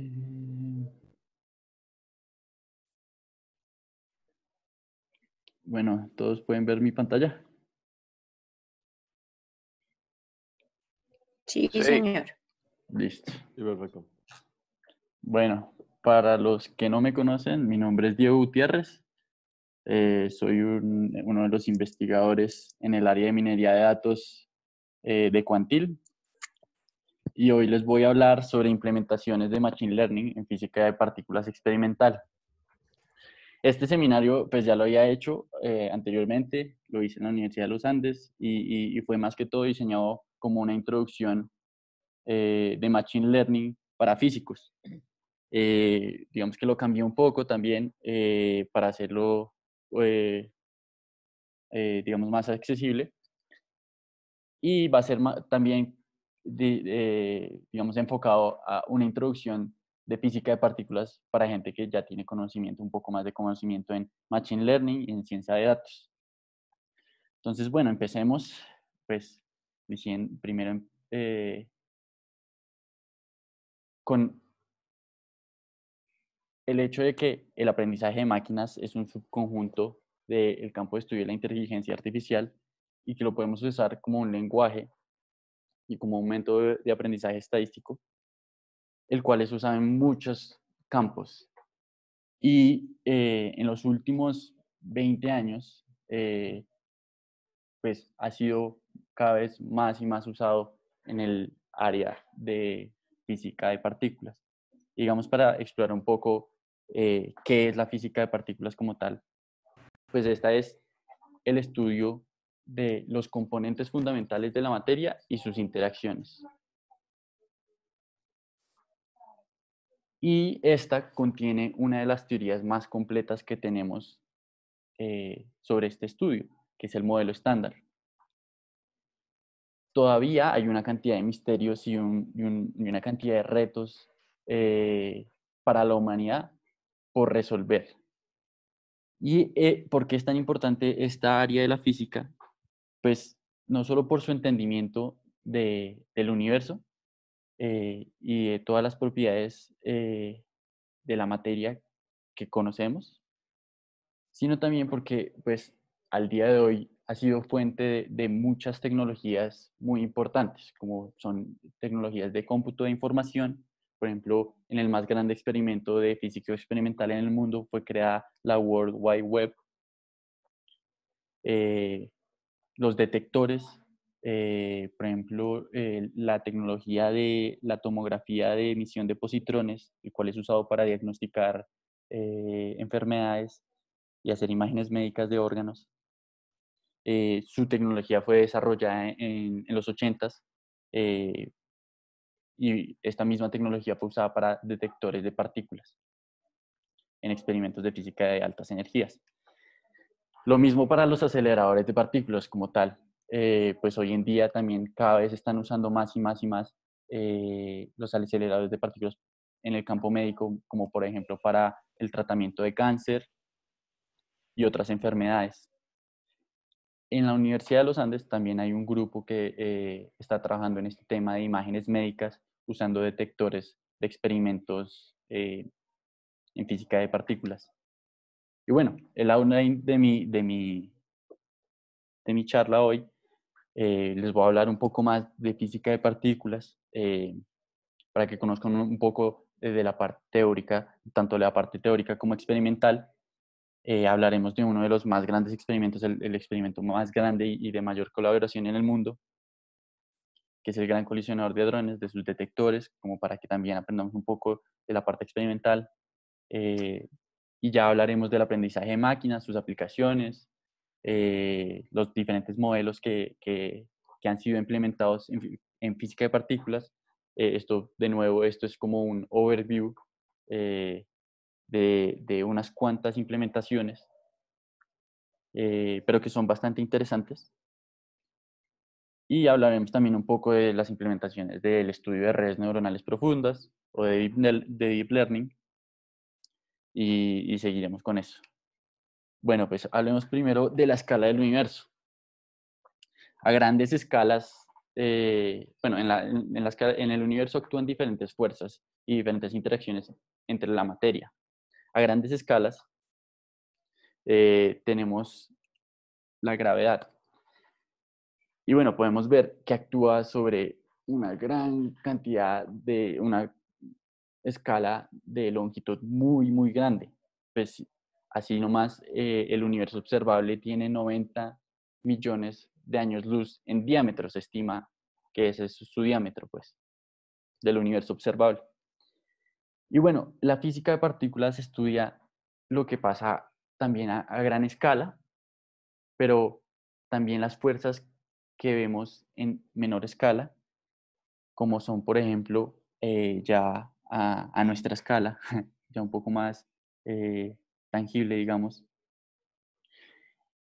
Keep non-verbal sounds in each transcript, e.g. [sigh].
Eh, bueno, ¿todos pueden ver mi pantalla? Sí, señor. Listo. perfecto. Bueno, para los que no me conocen, mi nombre es Diego Gutiérrez. Eh, soy uno de los investigadores en el área de minería de datos eh, de Cuantil y hoy les voy a hablar sobre implementaciones de Machine Learning en física de partículas experimental. Este seminario, pues ya lo había hecho eh, anteriormente, lo hice en la Universidad de los Andes y, fue más que todo diseñado como una introducción eh, de Machine Learning para físicos. Eh, digamos que lo cambié un poco también para hacerlo, digamos, más accesible. Y va a ser también de, eh, digamos, enfocado a una introducción de física de partículas para gente que ya tiene conocimiento, un poco más de conocimiento en Machine Learning y en ciencia de datos. Entonces, bueno, empecemos, pues, diciendo, primero eh, con el hecho de que el aprendizaje de máquinas es un subconjunto del campo de estudio de la inteligencia artificial y que lo podemos usar como un lenguaje y como aumento de aprendizaje estadístico, el cual es usado en muchos campos. Y eh, en los últimos 20 años, eh, pues ha sido cada vez más y más usado en el área de física de partículas. Digamos, para explorar un poco eh, qué es la física de partículas como tal, pues esta es el estudio de los componentes fundamentales de la materia y sus interacciones. Y esta contiene una de las teorías más completas que tenemos eh, sobre este estudio, que es el modelo estándar. Todavía hay una cantidad de misterios y, una cantidad de retos eh, para la humanidad por resolver. ¿Y eh, por qué es tan importante esta área de la física? pues no solo por su entendimiento de, del universo eh, y de todas las propiedades eh, de la materia que conocemos, sino también porque pues al día de hoy ha sido fuente de, muchas tecnologías muy importantes, como son tecnologías de cómputo de información. Por ejemplo, en el más grande experimento de física experimental en el mundo fue creada la World Wide Web. Eh, los detectores, eh, por ejemplo, la tecnología de la tomografía de emisión de positrones, el cual es usado para diagnosticar eh, enfermedades y hacer imágenes médicas de órganos. Eh, su tecnología fue desarrollada en los 80s y esta misma tecnología fue usada para detectores de partículas en experimentos de física de altas energías. Lo mismo para los aceleradores de partículas como tal. Eh, pues hoy en día también cada vez están usando más y más y más eh, los aceleradores de partículas en el campo médico, como por ejemplo para el tratamiento de cáncer y otras enfermedades. En la Universidad de los Andes también hay un grupo que eh, está trabajando en este tema de imágenes médicas usando detectores de experimentos en física de partículas. Y bueno, el outline de mi, de mi, de mi charla hoy, eh, les voy a hablar un poco más de física de partículas, eh, para que conozcan un poco eh, de la parte teórica, tanto de la parte teórica como experimental. hablaremos de uno de los más grandes experimentos, el, experimento más grande y, de mayor colaboración en el mundo, que es el gran colisionador de drones, de sus detectores, como para que también aprendamos un poco de la parte experimental, y ya hablaremos del aprendizaje de máquinas, sus aplicaciones, eh, los diferentes modelos que, han sido implementados en, física de partículas. Eh, esto, de nuevo, esto es como un overview eh, de, unas cuantas implementaciones, pero que son bastante interesantes. Y hablaremos también un poco de las implementaciones del estudio de redes neuronales profundas o de deep learning, y, seguiremos con eso. Bueno, pues hablemos primero de la escala del universo. A grandes escalas, eh, bueno, en, la, en, el universo actúan diferentes fuerzas y diferentes interacciones entre la materia. A grandes escalas eh, tenemos la gravedad. Y bueno, podemos ver que actúa sobre una gran cantidad de, una escala de longitud muy, muy grande. Pues así nomás eh, el universo observable tiene 90 millones de años luz en diámetro, se estima que ese es su diámetro, pues, del universo observable. Y bueno, la física de partículas estudia lo que pasa también a, gran escala, pero también las fuerzas que vemos en menor escala, como son, por ejemplo, eh, ya a, nuestra escala, [laughs] ya un poco más eh, tangible, digamos.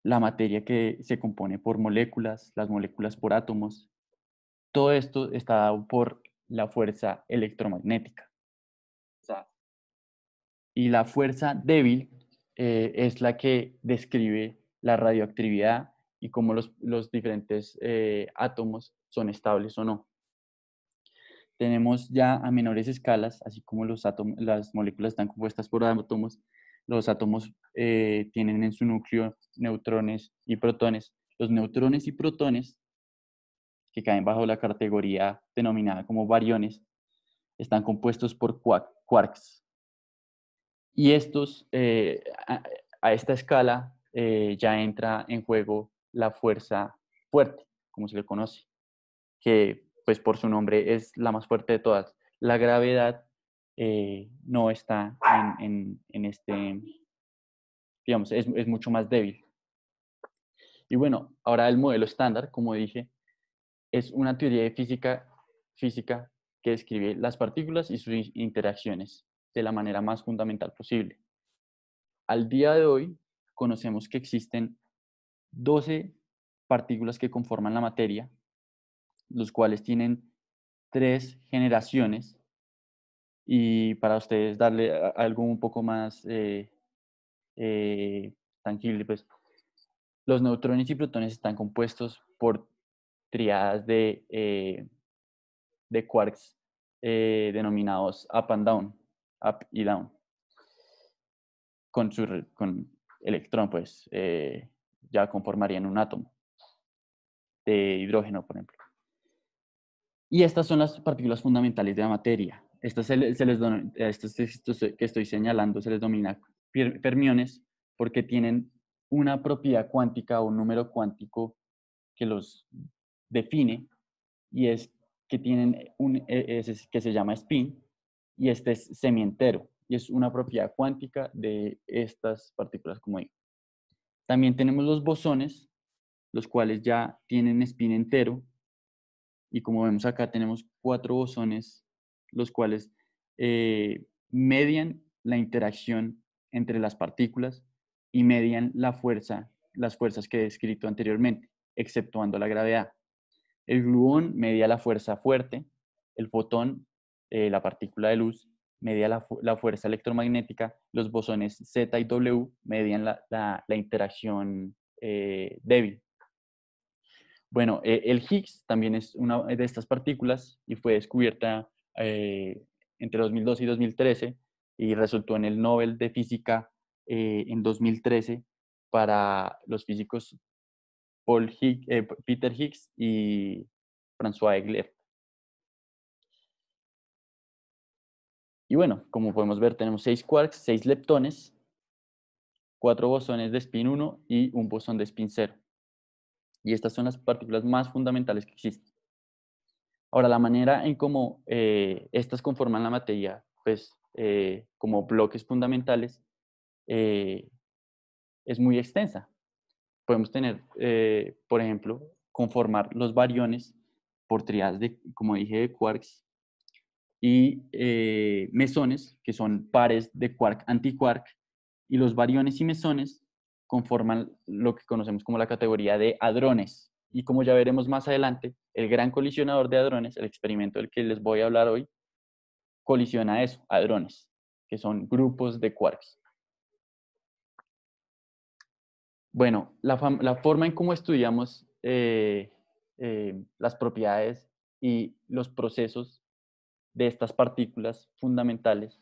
La materia que se compone por moléculas, las moléculas por átomos, todo esto está dado por la fuerza electromagnética. Y la fuerza débil eh, es la que describe la radioactividad y cómo los, diferentes eh, átomos son estables o no tenemos ya a menores escalas, así como los átomos, las moléculas están compuestas por átomos, los átomos eh, tienen en su núcleo neutrones y protones. Los neutrones y protones, que caen bajo la categoría denominada como variones, están compuestos por quarks. Y estos, eh, a, esta escala, eh, ya entra en juego la fuerza fuerte, como se le conoce, que pues por su nombre es la más fuerte de todas. La gravedad eh, no está en, este, digamos, es, es mucho más débil. Y bueno, ahora el modelo estándar, como dije, es una teoría de física, física que describe las partículas y sus interacciones de la manera más fundamental posible. Al día de hoy conocemos que existen 12 partículas que conforman la materia los cuales tienen tres generaciones. Y para ustedes darle algo un poco más tranquilo, eh, eh, tangible, pues los neutrones y protones están compuestos por triadas de, eh, de quarks denominados up and down, up y down, con, su, con electrón, pues ya conformarían un átomo de hidrógeno, por ejemplo. Y estas son las partículas fundamentales de la materia. Estas se, les, estos, que estoy señalando se les denomina fermiones porque tienen una propiedad cuántica o un número cuántico que los define y es que tienen un e, que se llama spin y este es semientero y es una propiedad cuántica de estas partículas como hay. También tenemos los bosones, los cuales ya tienen spin entero y como vemos acá, tenemos cuatro bosones, los cuales eh, median la interacción entre las partículas y median la fuerza, las fuerzas que he descrito anteriormente, exceptuando la gravedad. El gluón media la fuerza fuerte, el fotón, eh, la partícula de luz, media la, fuerza electromagnética, los bosones Z y W median la, interacción eh, débil. Bueno, eh, el Higgs también es una de estas partículas y fue descubierta eh, entre 2002 y 2013 y resultó en el Nobel de Física eh, en 2013 para los físicos Paul Peter Higgs y François Egler. Y bueno, como podemos ver, tenemos seis quarks, seis leptones, cuatro bosones de spin 1 y un bosón de spin 0. Y estas son las partículas más fundamentales que existen. Ahora, la manera en cómo eh, estas conforman la materia, pues eh, como bloques fundamentales, eh, es muy extensa. Podemos tener, por ejemplo, conformar los variones por triadas de, como dije, de quarks y mesones, que son pares de quark-antiquark, y los variones y mesones conforman lo que conocemos como la categoría de hadrones. Y como ya veremos más adelante, el gran colisionador de hadrones, el experimento del que les voy a hablar hoy, colisiona eso, hadrones, que son grupos de quarks. Bueno, la, forma en cómo estudiamos eh, eh, las propiedades y los procesos de estas partículas fundamentales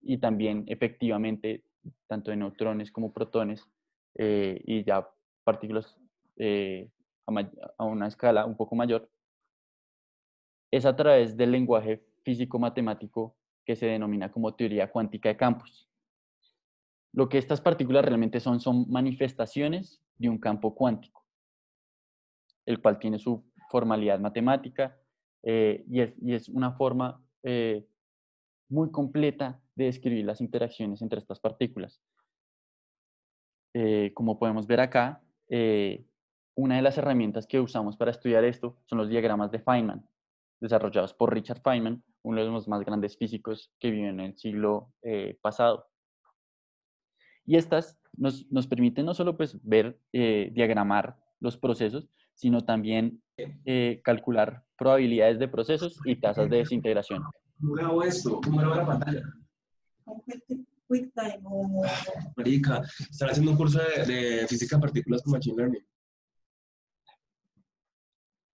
y también efectivamente tanto de neutrones como protones eh, y ya partículas eh, a, una escala un poco mayor, es a través del lenguaje físico-matemático que se denomina como teoría cuántica de campos. Lo que estas partículas realmente son son manifestaciones de un campo cuántico, el cual tiene su formalidad matemática eh, y, es, una forma muy completa de describir las interacciones entre estas partículas. Eh, como podemos ver acá, eh, una de las herramientas que usamos para estudiar esto son los diagramas de Feynman, desarrollados por Richard Feynman, uno de los más grandes físicos que vivió en el siglo eh, pasado. Y estas nos, nos, permiten no solo pues, ver, diagramar los procesos, sino también calcular probabilidades de procesos y tasas de desintegración. ¿Cómo grabo esto? ¿Cómo grabo la pantalla? QuickTime Marica, estar haciendo un curso de, física de partículas con Machine Learning.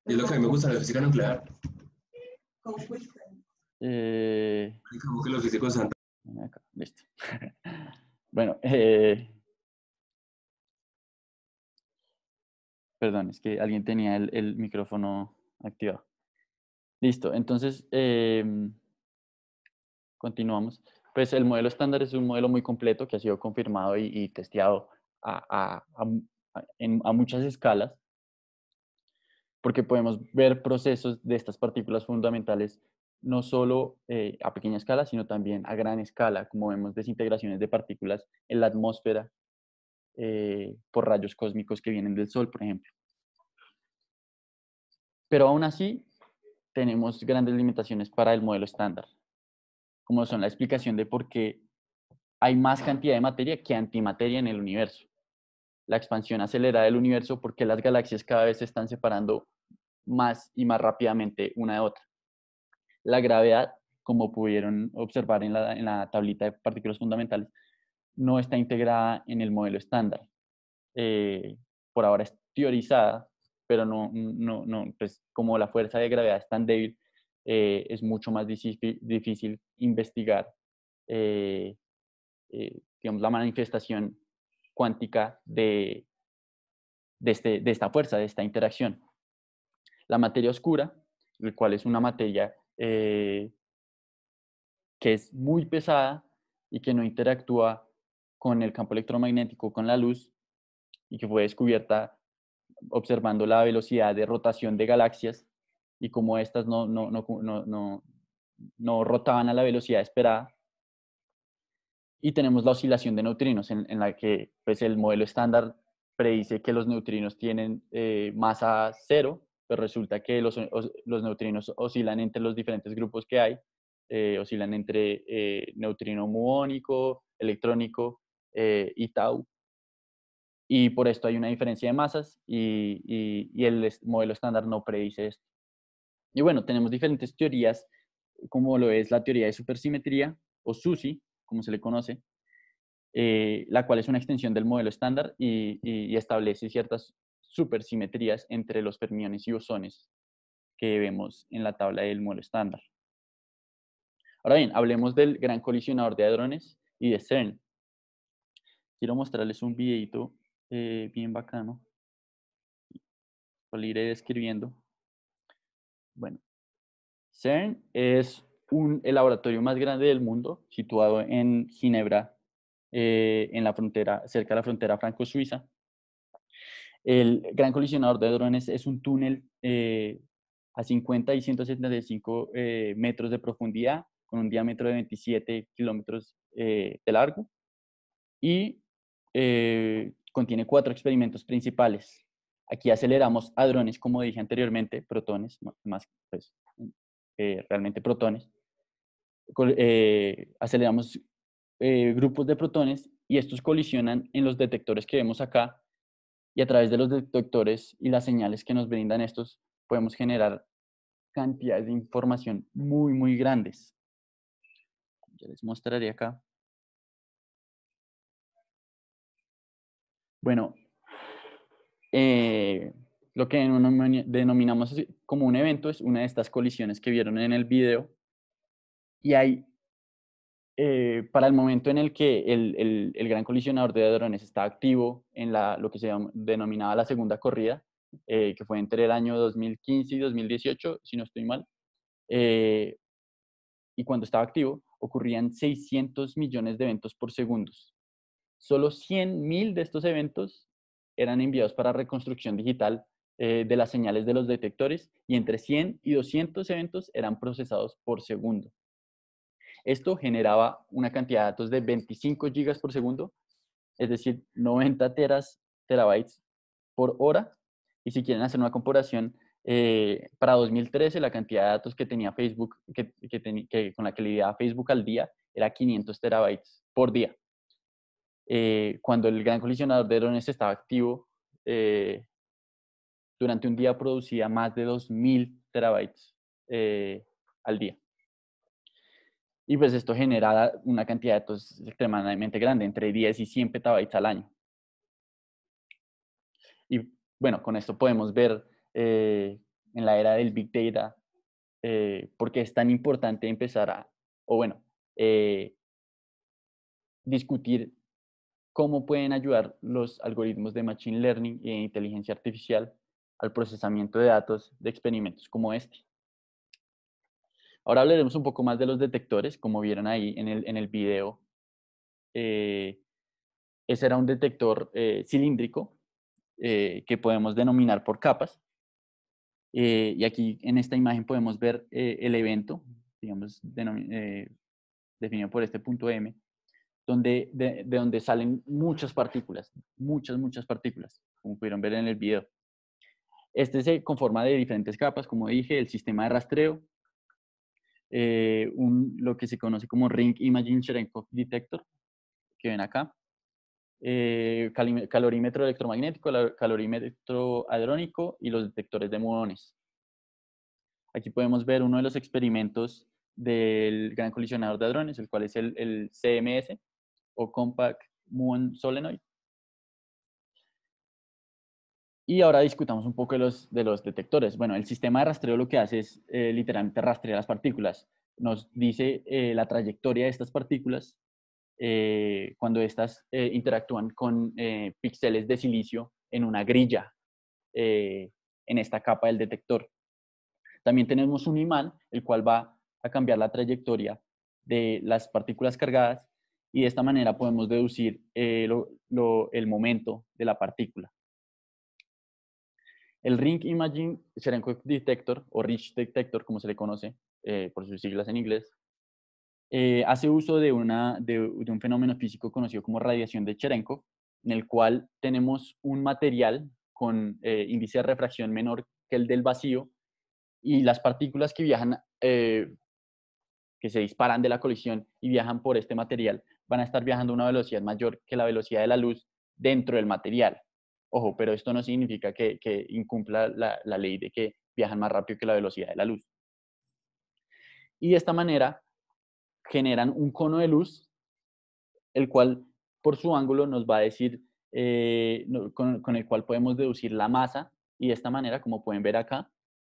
Y es lo que a mí me gusta, la física nuclear. Con QuickTime. Eh... los físicos [laughs] bueno, eh... Perdón, es que alguien tenía el, micrófono activado. Listo, entonces em, continuamos pues el modelo estándar es un modelo muy completo que ha sido confirmado y, testeado a, muchas escalas, porque podemos ver procesos de estas partículas fundamentales no solo eh, a pequeña escala, sino también a gran escala, como vemos desintegraciones de partículas en la atmósfera eh, por rayos cósmicos que vienen del Sol, por ejemplo. Pero aún así, tenemos grandes limitaciones para el modelo estándar como son la explicación de por qué hay más cantidad de materia que antimateria en el universo. La expansión acelerada del universo porque las galaxias cada vez se están separando más y más rápidamente una de otra. La gravedad, como pudieron observar en la, en la tablita de partículas fundamentales, no está integrada en el modelo estándar. Eh, por ahora es teorizada, pero no, no, no, pues, como la fuerza de gravedad es tan débil, eh, es mucho más difícil investigar, eh, eh, la manifestación cuántica de, este, de, esta fuerza, de esta interacción. La materia oscura, el cual es una materia que es muy pesada y que no interactúa con el campo electromagnético, con la luz, y que fue descubierta observando la velocidad de rotación de galaxias y como estas no, no, no, no, no rotaban a la velocidad esperada. Y tenemos la oscilación de neutrinos, en, la que pues, el modelo estándar predice que los neutrinos tienen eh, masa cero, pero resulta que los, los, neutrinos oscilan entre los diferentes grupos que hay, eh, oscilan entre eh, neutrino muónico, electrónico y tau. Y por esto hay una diferencia de masas y, y, y el modelo estándar no predice esto. Y bueno, tenemos diferentes teorías, como lo es la teoría de supersimetría, o SUSI, como se le conoce, eh, la cual es una extensión del modelo estándar y, establece ciertas supersimetrías entre los fermiones y bosones que vemos en la tabla del modelo estándar. Ahora bien, hablemos del gran colisionador de hadrones y de CERN. Quiero mostrarles un videito eh, bien bacano. Lo iré describiendo. Bueno, CERN es un, el laboratorio más grande del mundo, situado en Ginebra, eh, en la frontera, cerca de la frontera franco-suiza. El gran colisionador de drones es un túnel eh, a 50 y 175 eh, metros de profundidad, con un diámetro de 27 kilómetros eh, de largo, y contiene cuatro experimentos principales. Aquí aceleramos hadrones, como dije anteriormente, protones, más pues, eh, realmente protones. Eh, aceleramos eh, grupos de protones y estos colisionan en los detectores que vemos acá y a través de los detectores y las señales que nos brindan estos podemos generar cantidades de información muy, muy grandes. Ya les mostraré acá. Bueno, eh, lo que denominamos como un evento es una de estas colisiones que vieron en el video. Y hay, eh, para el momento en el que el, el, gran colisionador de drones está activo en la, lo que se denominaba la segunda corrida, eh, que fue entre el año 2015 y 2018, si no estoy mal, y cuando estaba activo, ocurrían 600 millones de eventos por segundo. Solo 100 mil de estos eventos eran enviados para reconstrucción digital eh, de las señales de los detectores y entre 100 y 200 eventos eran procesados por segundo. Esto generaba una cantidad de datos de 25 gigas por segundo, es decir, 90 terabytes por hora. Y si quieren hacer una comparación, eh, para 2013 la cantidad de datos que tenía Facebook, que, con la que lidiaba Facebook al día, era 500 terabytes por día. Eh, cuando el gran colisionador de drones estaba activo, eh, durante un día producía más de 2.000 terabytes eh, al día. Y pues esto generaba una cantidad de datos extremadamente grande, entre 10 y 100 petabytes al año. Y bueno, con esto podemos ver en la era del Big Data por qué es tan importante empezar a, o bueno, discutir cómo pueden ayudar los algoritmos de Machine Learning e inteligencia artificial al procesamiento de datos de experimentos como este. Ahora hablaremos un poco más de los detectores, como vieron ahí en el, en el video. Eh, ese era un detector eh, cilíndrico eh, que podemos denominar por capas. y aquí en esta imagen podemos ver el evento, digamos, definido por este punto M, donde, de, donde salen muchas partículas, muchas, muchas partículas, como pudieron ver en el video. Este se conforma de diferentes capas, como dije, el sistema de rastreo, eh, un, lo que se conoce como Ring Imaging Cherenkov Detector, que ven acá, eh, calorímetro electromagnético, calorímetro hadrónico y los detectores de muones. Aquí podemos ver uno de los experimentos del gran colisionador de hadrones, el cual es el CMS, o Compact Moon Solenoid. Y ahora discutamos un poco de los, de los detectores. Bueno, el sistema de rastreo lo que hace es eh, literalmente rastrear las partículas. Nos dice eh, la trayectoria de estas partículas eh, cuando estas interactúan con píxeles de silicio en una grilla en esta capa del detector. También tenemos un imán, el cual va a cambiar la trayectoria de las partículas cargadas y de esta manera podemos deducir eh, el momento de la partícula. El Ring Imaging Cherenkov Detector, o Rich Detector, como se le conoce eh, por sus siglas en inglés, eh, hace uso de, una, de, de, un fenómeno físico conocido como radiación de Cherenkov, en el cual tenemos un material con índice de refracción menor que el del vacío y las partículas que viajan que se disparan de la colisión y viajan por este material van a estar viajando a una velocidad mayor que la velocidad de la luz dentro del material. Ojo, pero esto no significa que, incumpla la, ley de que viajan más rápido que la velocidad de la luz. Y de esta manera generan un cono de luz, el cual por su ángulo nos va a decir, eh, con, el cual podemos deducir la masa. Y de esta manera, como pueden ver acá,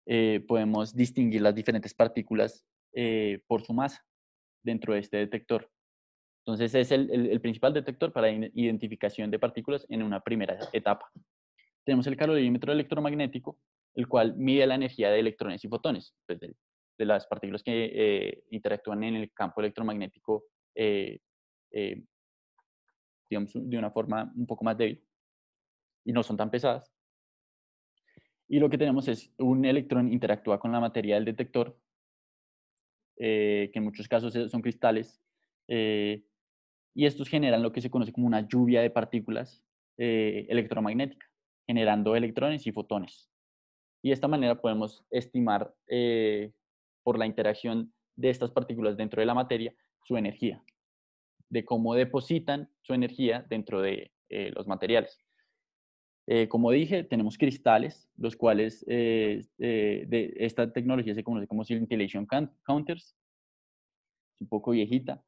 eh, podemos distinguir las diferentes partículas eh, por su masa dentro de este detector. Entonces es el, el, principal detector para identificación de partículas en una primera etapa. Tenemos el calorímetro electromagnético, el cual mide la energía de electrones y fotones, pues, de, las partículas que eh, interactúan en el campo electromagnético, eh, eh, digamos, de una forma un poco más débil y no son tan pesadas. Y lo que tenemos es un electrón interactúa con la materia del detector, que en muchos casos son cristales, y estos generan lo que se conoce como una lluvia de partículas eh, electromagnética, generando electrones y fotones. Y de esta manera podemos estimar eh, por la interacción de estas partículas dentro de la materia su energía, de cómo depositan su energía dentro de eh, los materiales. como dije, tenemos cristales, los cuales de esta tecnología se conoce como scintillation counters, un poco viejita,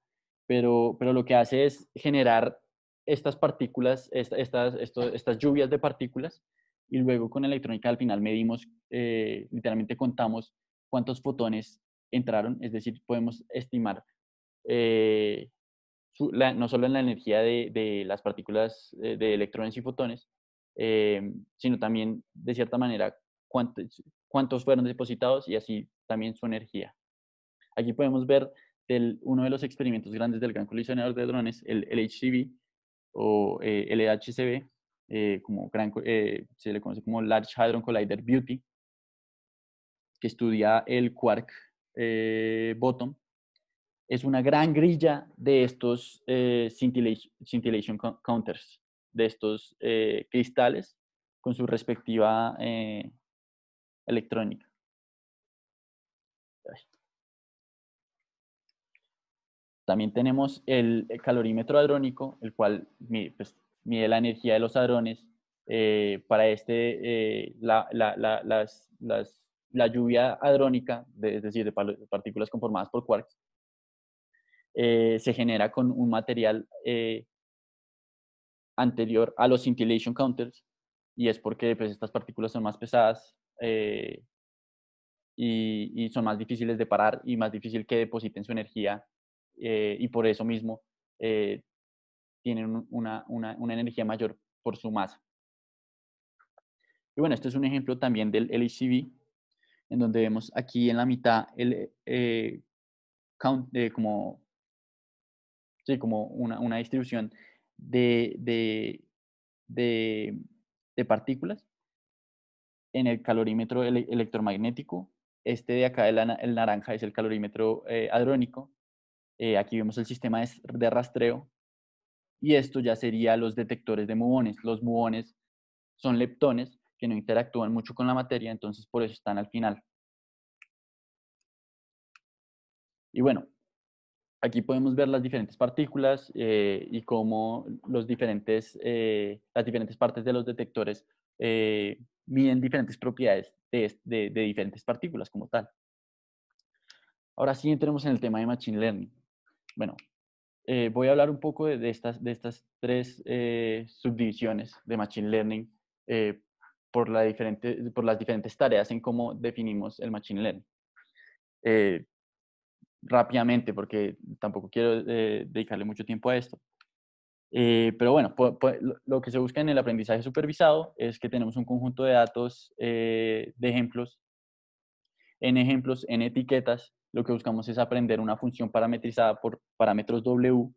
pero, pero lo que hace es generar estas partículas, estas, estas lluvias de partículas, y luego con electrónica al final medimos, eh, literalmente contamos cuántos fotones entraron, es decir, podemos estimar eh, no solo en la energía de, de las partículas eh, de, electrones y fotones, sino también, de cierta manera, cuántos, cuántos fueron depositados y así también su energía. Aquí podemos ver uno de los experimentos grandes del gran colisionador de drones, el LHCb o eh, LHCb, e eh, como eh, se le conoce como Large Hadron Collider Beauty, que estudia el quark eh, bottom, es una gran grilla de estos scintillation, counters, de estos cristales con su respectiva electrónica. También tenemos el calorímetro adrónico, el cual pues, mide, la energía de los hadrones. Eh, para este, eh, la, lluvia adrónica, es decir, de partículas conformadas por quarks, eh, se genera con un material anterior a los scintillation counters, y es porque pues, estas partículas son más pesadas y, y, son más difíciles de parar y más difícil que depositen su energía eh, y por eso mismo eh, tienen una, energía mayor por su masa. Y bueno, este es un ejemplo también del LHCV, en donde vemos aquí en la mitad el, eh, count, como, como una, una distribución de, partículas en el calorímetro electromagnético. Este de acá, el, naranja, es el calorímetro eh, hadrónico. Eh, aquí vemos el sistema de, rastreo. Y esto ya sería los detectores de muones. Los muones son leptones que no interactúan mucho con la materia, entonces por eso están al final. Y bueno, aquí podemos ver las diferentes partículas eh, y cómo los diferentes, eh, las diferentes partes de los detectores miden diferentes propiedades de diferentes partículas como tal. Ahora sí entremos en el tema de Machine Learning. Bueno, eh, voy a hablar un poco de, estas, de estas tres eh, subdivisiones de Machine Learning eh, por, las diferentes tareas en cómo definimos el Machine Learning. rápidamente, porque tampoco quiero dedicarle mucho tiempo a esto. pero bueno, lo que se busca en el aprendizaje supervisado es que tenemos un conjunto de datos, de ejemplos, en ejemplos, en etiquetas, lo que buscamos es aprender una función parametrizada por parámetros W,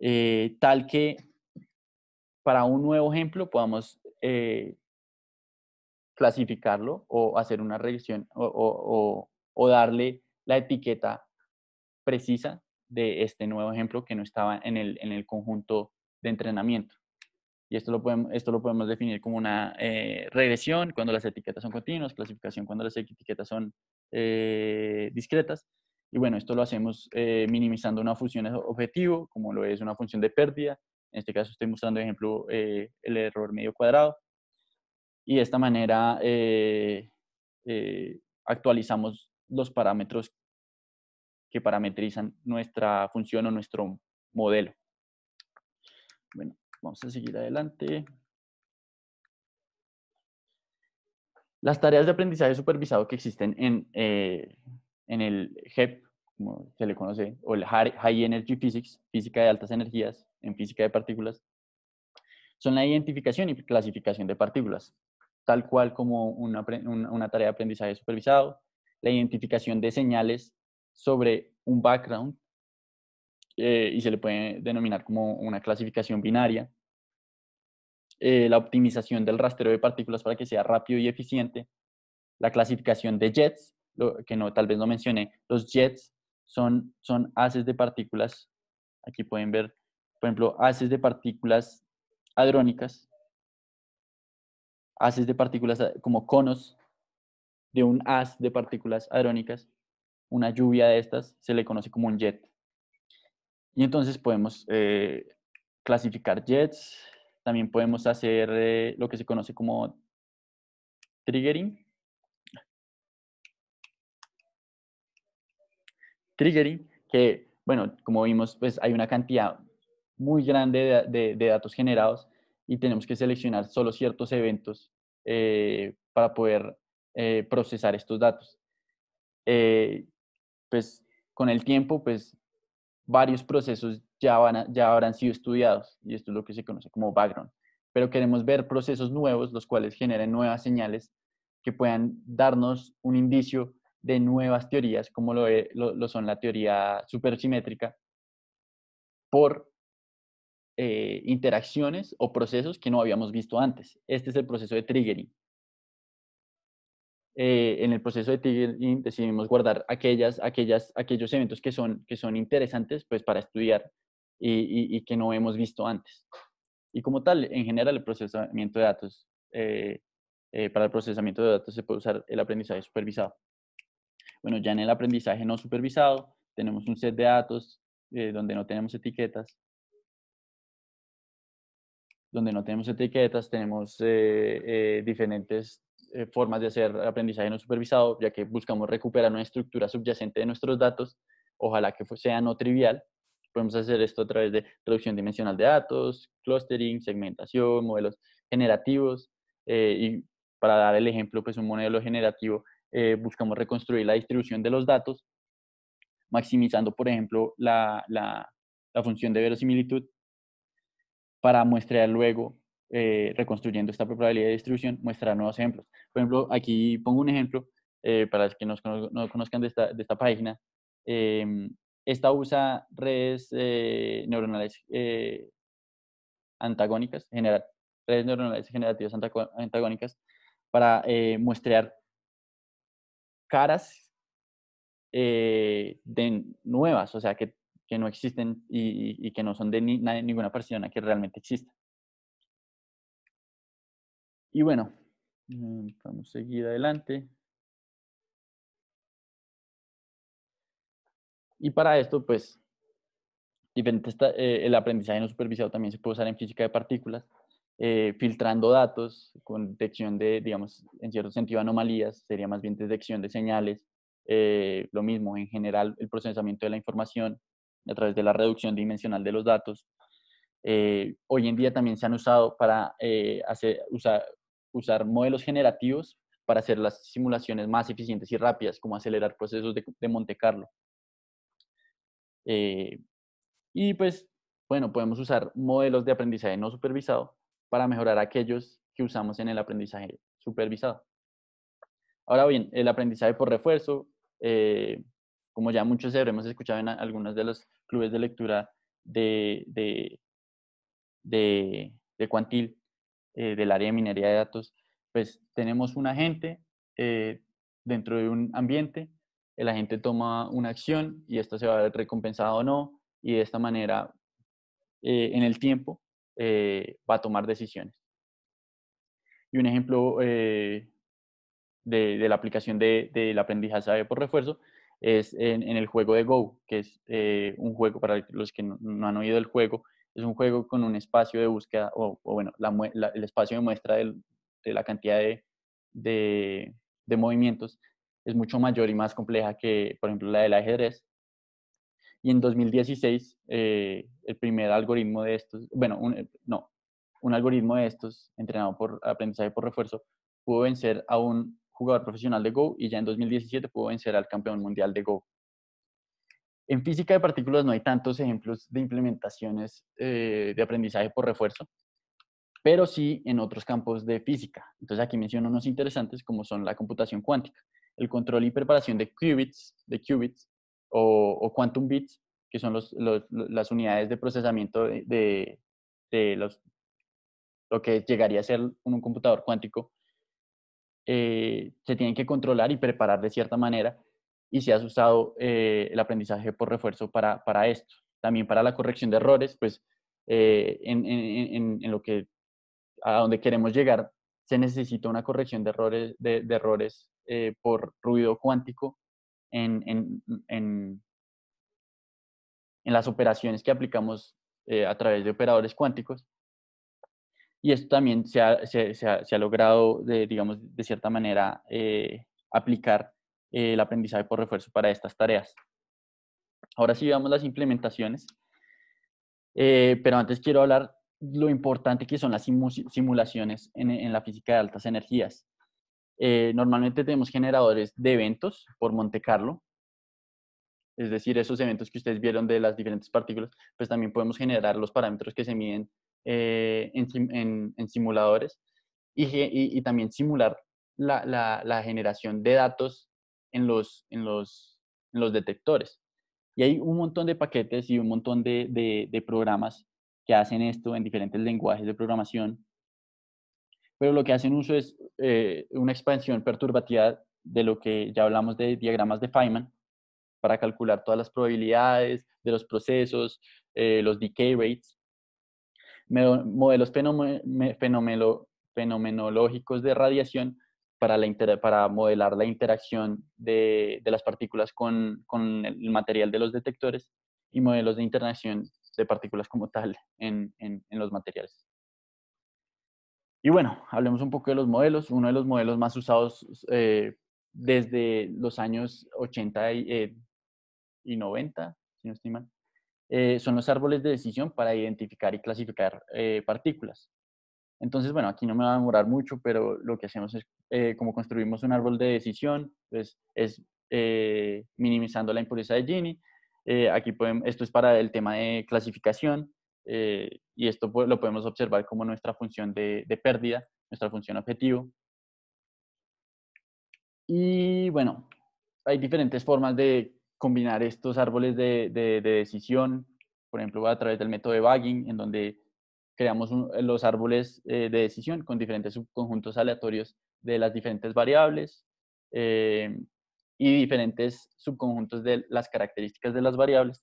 eh, tal que para un nuevo ejemplo podamos eh, clasificarlo o hacer una regresión o, darle la etiqueta precisa de este nuevo ejemplo que no estaba en el, en el conjunto de entrenamiento. Y esto lo podemos, esto lo podemos definir como una eh, regresión cuando las etiquetas son continuas, clasificación cuando las etiquetas son eh, discretas. Y bueno, esto lo hacemos eh, minimizando una función objetivo, como lo es una función de pérdida. En este caso estoy mostrando, ejemplo, eh, el error medio cuadrado. Y de esta manera actualizamos los parámetros que parametrizan nuestra función o nuestro modelo. Bueno, vamos a seguir adelante. Las tareas de aprendizaje supervisado que existen en, eh, en el HEP, como se le conoce, o el High Energy Physics, física de altas energías, en física de partículas, son la identificación y clasificación de partículas, tal cual como una, tarea de aprendizaje supervisado, la identificación de señales sobre un background, eh, y se le puede denominar como una clasificación binaria, eh, la optimización del rastreo de partículas para que sea rápido y eficiente, la clasificación de jets, que no, tal vez no mencioné, los jets son, son haces de partículas, aquí pueden ver, por ejemplo, haces de partículas hadrónicas, haces de partículas eh, como conos de un haz de partículas hadrónicas, una lluvia de estas se le conoce como un jet. Y entonces podemos eh, clasificar jets, también podemos hacer eh, lo que se conoce como triggering. Triggering, que, bueno, como vimos, pues hay una cantidad muy grande de, datos generados y tenemos que seleccionar solo ciertos eventos eh, para poder eh, procesar estos datos. pues con el tiempo, pues varios procesos ya, ya habrán sido estudiados y esto es lo que se conoce como background. Pero queremos ver procesos nuevos, los cuales generen nuevas señales que puedan darnos un indicio de nuevas teorías, como lo, lo, son la teoría supersimétrica, por eh, interacciones o procesos que no habíamos visto antes. Este es el proceso de triggering. Eh, en el proceso de triggering decidimos guardar aquellas, aquellas, aquellos eventos que son, que son interesantes pues, para estudiar y, que no hemos visto antes. Y como tal, en general, el procesamiento de datos, eh, eh, para el procesamiento de datos se puede usar el aprendizaje supervisado. Bueno, ya en el aprendizaje no supervisado, tenemos un set de datos eh, donde no tenemos etiquetas. Donde no tenemos etiquetas, tenemos diferentes formas de hacer aprendizaje no supervisado, ya que buscamos recuperar una estructura subyacente de nuestros datos, ojalá que sea no trivial, Podemos hacer esto a través de reducción dimensional de datos, clustering, segmentación, modelos generativos. Eh, y para dar el ejemplo, pues un modelo generativo, eh, buscamos reconstruir la distribución de los datos, maximizando, por ejemplo, la, la, función de verosimilitud para muestrear luego, eh, reconstruyendo esta probabilidad de distribución, muestrar nuevos ejemplos. Por ejemplo, aquí pongo un ejemplo para los que no conozcan de esta, de esta página. Em, esta usa redes eh, neuronales eh, antagónicas, redes neuronales generativas antagónicas para eh, muestrear caras de nuevas, o sea, que, que no existen y, que no son de, de ninguna persona que realmente exista. Y bueno, mm, vamos a seguir adelante. Y para esto, pues, eh, el aprendizaje no supervisado también se puede usar en física de partículas, eh, filtrando datos con detección de, digamos, en cierto sentido, anomalías, sería más bien detección de señales, eh, lo mismo en general el procesamiento de la información a través de la reducción dimensional de los datos. hoy en día también se han usado para hacer, usar, modelos generativos para hacer las simulaciones más eficientes y rápidas, como acelerar procesos de Monte Carlo. Eh, y pues, bueno, podemos usar modelos de aprendizaje no supervisado para mejorar aquellos que usamos en el aprendizaje supervisado. Ahora bien, el aprendizaje por refuerzo, eh, como ya muchos habremos escuchado en algunos de los clubes de lectura de, de, Cuantil, eh, del área de minería de datos, pues tenemos un agente dentro de un ambiente el agente toma una acción y esto se va a ver recompensada o no, y de esta manera, eh, en el tiempo, eh, va a tomar decisiones. Y un ejemplo eh, de, la aplicación del de, aprendizaje por refuerzo es en, el juego de Go, que es un juego, para los que no, han oído el juego, es un juego con un espacio de búsqueda, o, bueno, el espacio de muestra de la cantidad de movimientos es mucho mayor y más compleja que, por ejemplo, la del ajedrez. Y en 2016, eh, el primer algoritmo de estos, bueno, eh, no, un algoritmo de estos, entrenado por aprendizaje por refuerzo, pudo vencer a un jugador profesional de Go y ya en 2017 pudo vencer al campeón mundial de Go. En física de partículas no hay tantos ejemplos de implementaciones eh, de aprendizaje por refuerzo, pero sí en otros campos de física. Entonces aquí menciono unos interesantes como son la computación cuántica el control y preparación de qubits, de qubits o, quantum bits, que son las unidades de procesamiento de, los, lo que llegaría a ser un, computador cuántico, eh, se tienen que controlar y preparar de cierta manera y se ha usado eh, el aprendizaje por refuerzo para, esto. También para la corrección de errores, pues eh, en, lo que a donde queremos llegar se necesita una corrección de errores, de, de errores eh, por ruido cuántico en, en, en, en, las operaciones que aplicamos eh, a través de operadores cuánticos. Y esto también se ha, se, ha, se ha logrado, de, digamos, de cierta manera, eh, aplicar el aprendizaje por refuerzo para estas tareas. Ahora sí veamos las implementaciones, pero antes quiero hablar lo importante que son las simulaciones en, en la física de altas energías. Eh, normalmente tenemos generadores de eventos por Monte Carlo, es decir, esos eventos que ustedes vieron de las diferentes partículas, pues también podemos generar los parámetros que se miden eh, en, simuladores y, también simular la, generación de datos en los, detectores. Y hay un montón de paquetes y un montón de programas que hacen esto en diferentes lenguajes de programación pero lo que hacen uso es eh, una expansión perturbativa de lo que ya hablamos de diagramas de Feynman para calcular todas las probabilidades de los procesos, eh, los decay rates, modelos fenomenológicos de radiación para, modelar la interacción de, las partículas con, el material de los detectores y modelos de interacción de partículas como tal en los materiales. Y bueno, hablemos un poco de los modelos. Uno de los modelos más usados eh, desde los años 80 y, 90, eh, si no estiman, eh, son los árboles de decisión para identificar y clasificar partículas. Entonces, bueno, aquí no me va a demorar mucho, pero lo que hacemos es, como construimos un árbol de decisión, pues es minimizando la impureza de Gini. aquí pueden, esto es para el tema de clasificación, eh, y esto pues, lo podemos observar como nuestra función de, pérdida, nuestra función objetivo. Y bueno, hay diferentes formas de combinar estos árboles de, decisión, por ejemplo, a través del método de bagging, en donde creamos los árboles eh, de decisión con diferentes subconjuntos aleatorios de las diferentes variables eh, y diferentes subconjuntos de las características de las variables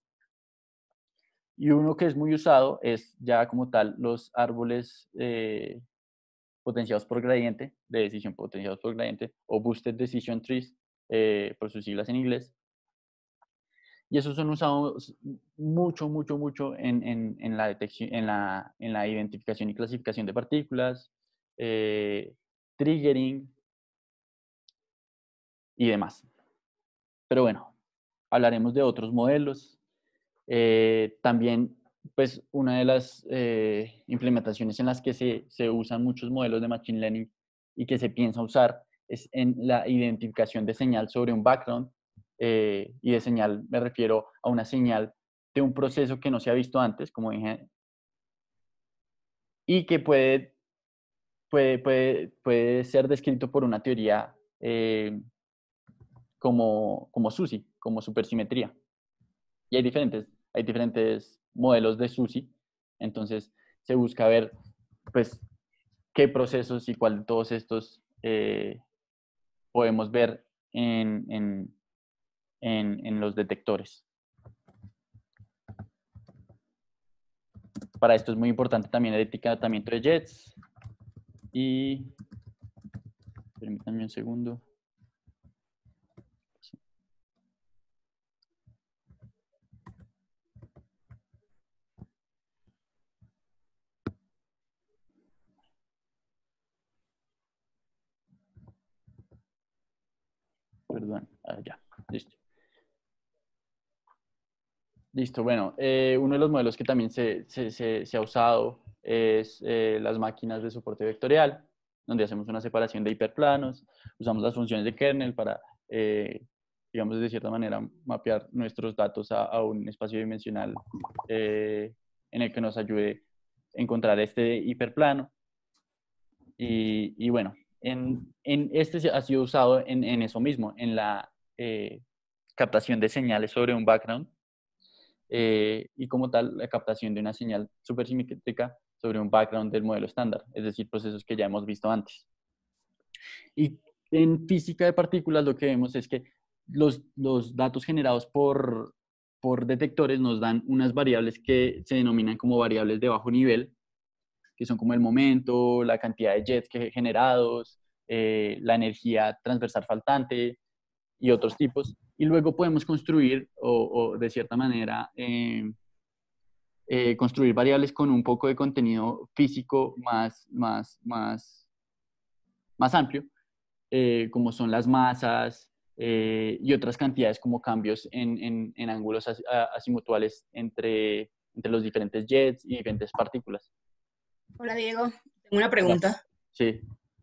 y uno que es muy usado es ya como tal los árboles eh, potenciados por gradiente, de decisión potenciados por gradiente, o Boosted Decision Trees, eh, por sus siglas en inglés. Y esos son usados mucho, mucho, mucho en, la, en, la, identificación y clasificación de partículas, eh, triggering y demás. Pero bueno, hablaremos de otros modelos, eh, también, pues una de las eh, implementaciones en las que se, se, usan muchos modelos de Machine Learning y que se piensa usar es en la identificación de señal sobre un background. Eh, y de señal me refiero a una señal de un proceso que no se ha visto antes, como dije, y que puede, puede, puede, ser descrito por una teoría como, como SUSI, como supersimetría. Y hay diferentes hay diferentes modelos de SUSI, entonces se busca ver pues qué procesos y cuál de todos estos eh, podemos ver en, en los detectores. Para esto es muy importante también el etiquetamiento de jets y permítanme un segundo. perdón, ah, ya, listo. Listo, bueno, eh, uno de los modelos que también se, ha usado es eh, las máquinas de soporte vectorial, donde hacemos una separación de hiperplanos, usamos las funciones de kernel para, eh, digamos, de cierta manera, mapear nuestros datos a, un espacio dimensional en el que nos ayude a encontrar este hiperplano. Y, y bueno, en, este ha sido usado en, eso mismo, en la eh, captación de señales sobre un background eh, y como tal la captación de una señal supersimétrica sobre un background del modelo estándar, es decir, procesos que ya hemos visto antes. Y en física de partículas lo que vemos es que los, los datos generados por, por detectores nos dan unas variables que se denominan como variables de bajo nivel, que son como el momento, la cantidad de jets que generados, eh, la energía transversal faltante y otros tipos. Y luego podemos construir o, de cierta manera eh, eh, construir variables con un poco de contenido físico más, más, más, más amplio, como son las masas y otras cantidades como cambios en, en, ángulos asimutuales entre, entre los diferentes jets y diferentes partículas. Hola Diego, tengo una pregunta. Sí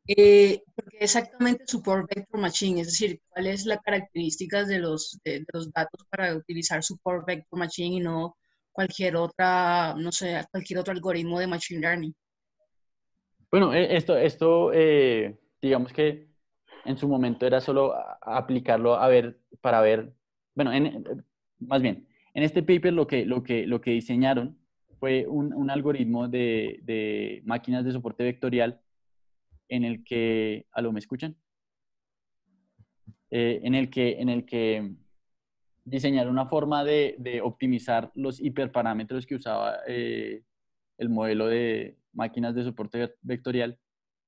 eh, porque exactamente support vector machine, es decir, cuáles son las características de los, los datos para utilizar support vector machine y no cualquier otra, no sé, cualquier otro algoritmo de machine learning. Bueno, eh, esto, esto eh, digamos que en su momento era solo aplicarlo a ver, para ver, bueno, más bien, en este paper lo que, lo que, lo que diseñaron fue un, algoritmo de, de máquinas de soporte vectorial en el que, aló, ¿me escuchan? Eh, en, el que, en el que diseñar una forma de, optimizar los hiperparámetros que usaba eh, el modelo de máquinas de soporte vectorial,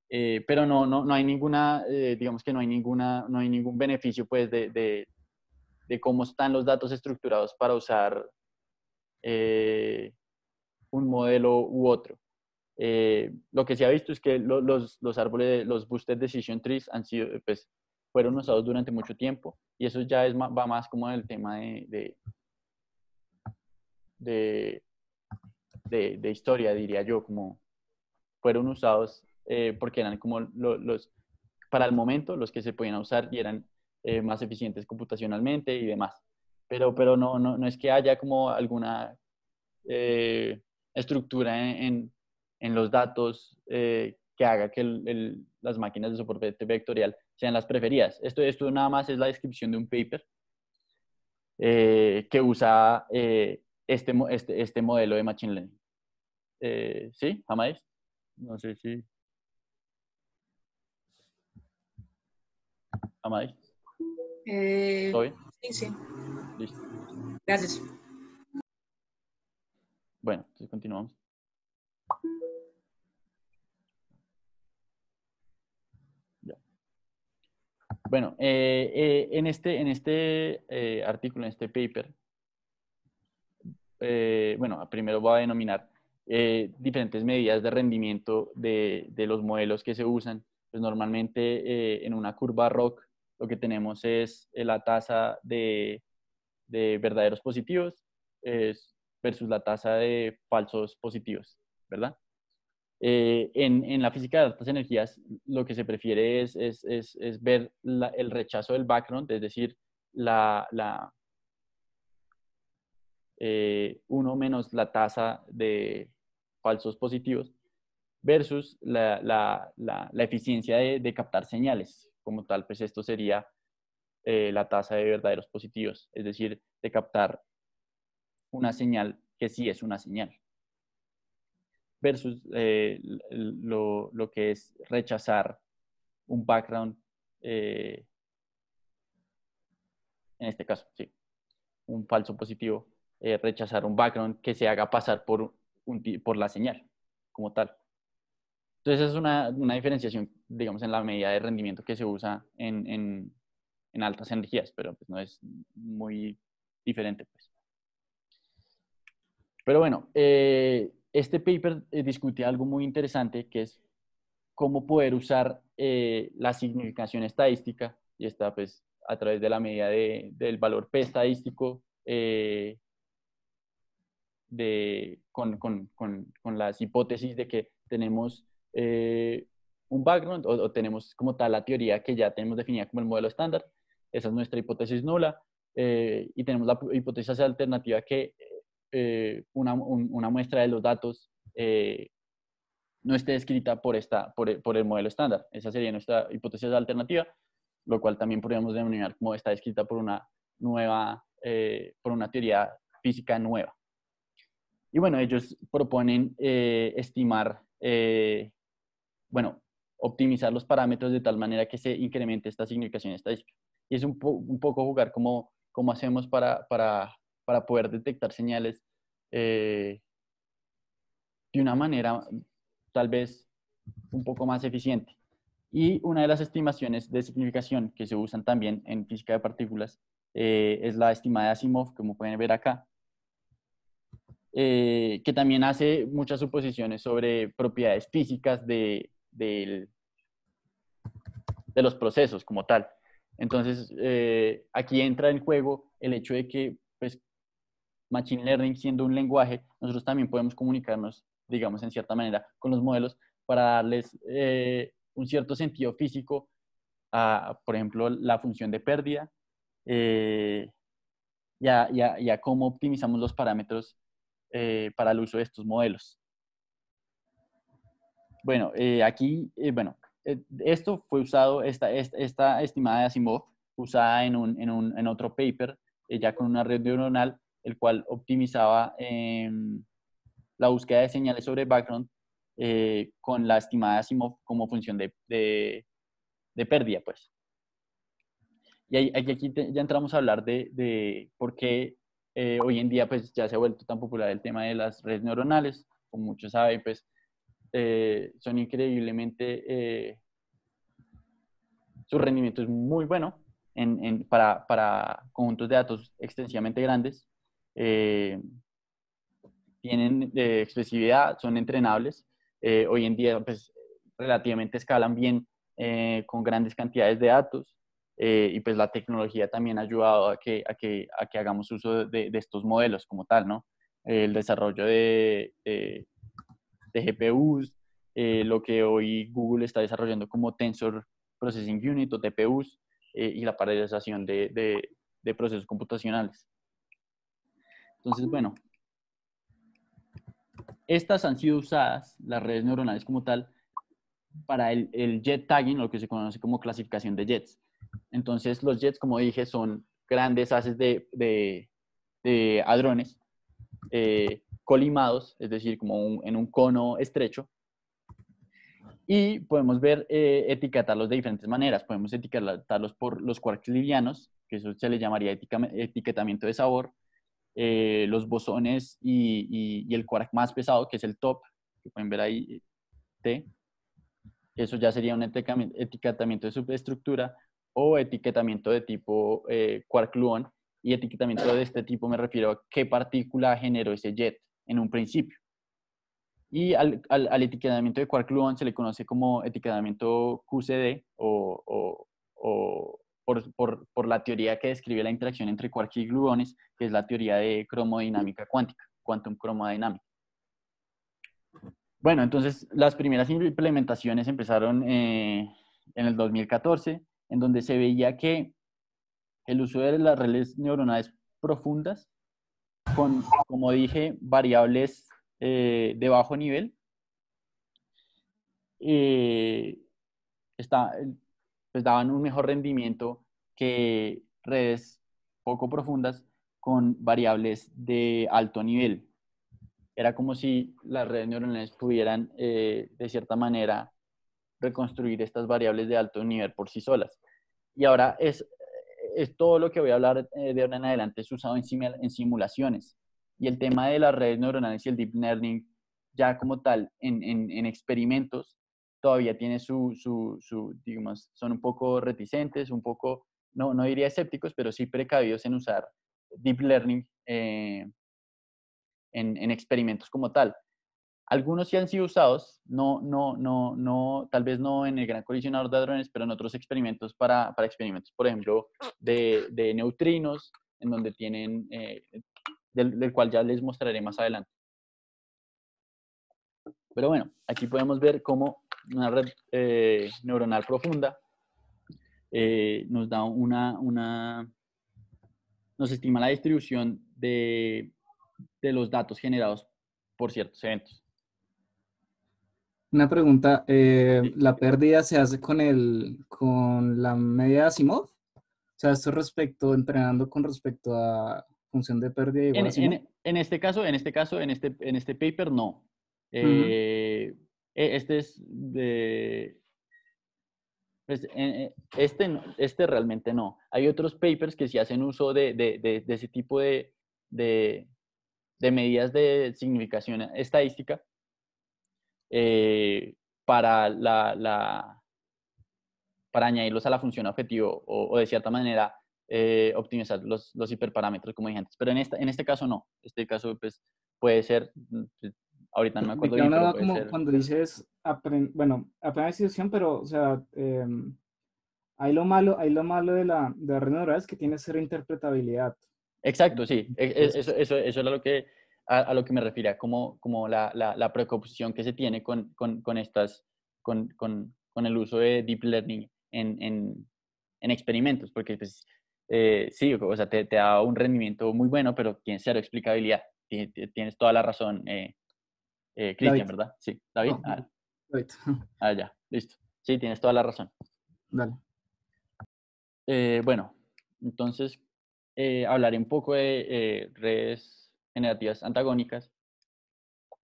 eh, pero no, no, hay ninguna, digamos que no hay, ninguna, no hay ningún beneficio pues de cómo están los datos estructurados para usar un modelo u otro. Eh, lo que se ha visto es que los, los, árboles, los boosted decision trees han sido, eh, pues, fueron usados durante mucho tiempo y eso ya es, va más como en el tema de, de, de, de, historia, diría yo, como fueron usados eh, porque eran como los, para el momento, los que se podían usar y eran más eficientes computacionalmente y demás. Pero, pero no, no, no es que haya como alguna estructura en, en los datos eh, que haga que las máquinas de soporte vectorial sean las preferidas. Esto, esto nada más es la descripción de un paper eh, que usa eh, este, este, este, modelo de Machine Learning. ¿Sí, Jamáis? No sé si... ¿Jamáis? sí, sí. Listo. Gracias. Bueno, entonces continuamos. Bueno, eh, eh, en este, en este eh, artículo, en este paper, bueno, primero voy a denominar diferentes medidas de rendimiento de, los modelos que se usan. Pues normalmente en una curva ROC lo que tenemos es la tasa de, de verdaderos positivos versus la tasa de falsos positivos, ¿verdad? Eh, en, la física de altas energías, lo que se prefiere es, ver el rechazo del background, es decir, la, eh, uno menos la tasa de falsos positivos versus la, eficiencia de, captar señales. Como tal, pues esto sería eh, la tasa de verdaderos positivos, es decir, de captar una señal que sí es una señal versus eh, lo, que es rechazar un background, eh, en este caso, sí, un falso positivo, eh, rechazar un background que se haga pasar por, un, por la señal como tal. Entonces es una, diferenciación, digamos, en la medida de rendimiento que se usa en, altas energías, pero pues no es muy diferente. Pues. Pero bueno, este paper eh, discutía discute algo muy interesante que es cómo poder usar eh, la significación estadística y está pues a través de la medida de, del valor P estadístico eh, de, con, con, con, con, las hipótesis de que tenemos un background o, o, tenemos como tal la teoría que ya tenemos definida como el modelo estándar. Esa es nuestra hipótesis nula y tenemos la hipótesis alternativa que eh, una, muestra de los datos eh, no esté escrita por, esta, e, por, el modelo estándar. Esa sería nuestra hipótesis alternativa, lo cual también podríamos denominar como está escrita por una nueva, eh, por una teoría física nueva. Y bueno, ellos proponen estimar, bueno, optimizar los parámetros de tal manera que se incremente esta significación estadística. Y es un, poco jugar como hacemos para para poder detectar señales eh, de una manera tal vez un poco más eficiente. Y una de las estimaciones de significación que se usan también en física de partículas eh, es la estimada de Asimov, como pueden ver acá, eh, que también hace muchas suposiciones sobre propiedades físicas de, los procesos como tal. Entonces, aquí entra en juego el hecho de que Machine Learning siendo un lenguaje, nosotros también podemos comunicarnos, digamos, en cierta manera con los modelos para darles eh, un cierto sentido físico a, por ejemplo, la función de pérdida eh, y, a, cómo optimizamos los parámetros eh, para el uso de estos modelos. Bueno, eh, aquí, bueno, esto fue usado, esta, esta, estimada de Asimov, usada en, un, en, un, en otro paper, ya con una red neuronal el cual optimizaba em, la búsqueda de señales sobre background eh, con la estimada Asimov como función de, pérdida, pues. Y aquí ya entramos a hablar de, por qué eh, hoy en día pues, ya se ha vuelto tan popular el tema de las redes neuronales. Como muchos saben, pues, eh, son increíblemente... su rendimiento es muy bueno, para, para, conjuntos de datos extensivamente grandes. Eh, tienen eh, expresividad, son entrenables. Eh, hoy en día, pues, relativamente escalan bien con grandes cantidades de datos y pues la tecnología también ha ayudado a que, a que, a que hagamos uso de, de, estos modelos como tal, ¿no? El desarrollo de, de, GPUs, lo que hoy Google está desarrollando como Tensor Processing Unit o TPUs y la paralización de, de procesos computacionales. Entonces, bueno, estas han sido usadas, las redes neuronales como tal, para el, jet tagging, lo que se conoce como clasificación de jets. Entonces, los jets, como dije, son grandes haces de, de, hadrones eh, colimados, es decir, como en un cono estrecho. Y podemos ver, eh, etiquetarlos de diferentes maneras. Podemos etiquetarlos por los quarks livianos, que eso se le llamaría etiquetamiento de sabor. Eh, los bosones y, el quark más pesado, que es el top, que pueden ver ahí, T. Eso ya sería un etiquetamiento de subestructura o etiquetamiento de tipo eh, quark Y etiquetamiento de este tipo me refiero a qué partícula generó ese jet en un principio. Y al, etiquetamiento de quark se le conoce como etiquetamiento QCD o, o por, la teoría que describe la interacción entre quarks y gluones, que es la teoría de cromodinámica cuántica, quantum cromodinámica. Bueno, entonces las primeras implementaciones empezaron eh, en el 2014, en donde se veía que el uso de las redes neuronales profundas con, como dije, variables eh, de bajo nivel, eh, está, pues daban un mejor rendimiento que redes poco profundas con variables de alto nivel. Era como si las redes neuronales pudieran, eh, de cierta manera, reconstruir estas variables de alto nivel por sí solas. Y ahora es, es todo lo que voy a hablar eh, de ahora en adelante es usado en, simulaciones. Y el tema de las redes neuronales y el deep learning, ya como tal, en, en experimentos, todavía tiene su, su, digamos, son un poco reticentes, un poco, no, no diría escépticos, pero sí precavidos en usar deep learning eh, en, en, experimentos como tal. Algunos sí han sido usados, no, no, no, no, tal vez no en el gran colisionador de hadrones, pero en otros experimentos para, para experimentos, por ejemplo, de, de, neutrinos, en donde tienen, eh, del cual ya les mostraré más adelante. Pero bueno, aquí podemos ver cómo una red eh, neuronal profunda, eh, nos da una, una, nos estima la distribución de, de los datos generados por ciertos eventos. Una pregunta, eh, ¿la pérdida se hace con, el, con la media de Asimov? O sea, esto respecto, entrenando con respecto a función de pérdida igual en, En, este caso, en este caso, en este, en este paper, no. Eh, e, este es de... Pues, e, e, este, este realmente no. Hay otros papers que sí hacen uso de, de, ese tipo de, medidas de significación estadística eh, para, la, para añadirlos a la función objetivo o, de cierta manera eh, optimizar los, los, hiperparámetros, como dije antes. Pero en, esta, en este caso no. Este caso pues, puede ser mm, Ahorita no me pues, acuerdo. Bien, pero como cuando dices, bueno, bueno, aprender situación pero, o sea, eh, em, ahí lo malo, ahí lo malo de la, de la es que tiene cero interpretabilidad. Exacto, sí. E-, e-, eso, eso, eso lo que, a, lo que me refiero, como, como la, la, preocupación que se tiene con, con, con estas, con, con, con, el uso de deep learning en, en, en experimentos, porque pues, eh, sí, o sea, te, da un rendimiento muy bueno, pero tiene cero explicabilidad. Tienes, tienes toda la razón, eh, eh, Cristian, ¿verdad? Sí, David. Ah. [laughs] ah, ya, listo. Sí, tienes toda la razón. Dale. Eh, bueno, entonces eh, hablaré un poco de redes generativas antagónicas.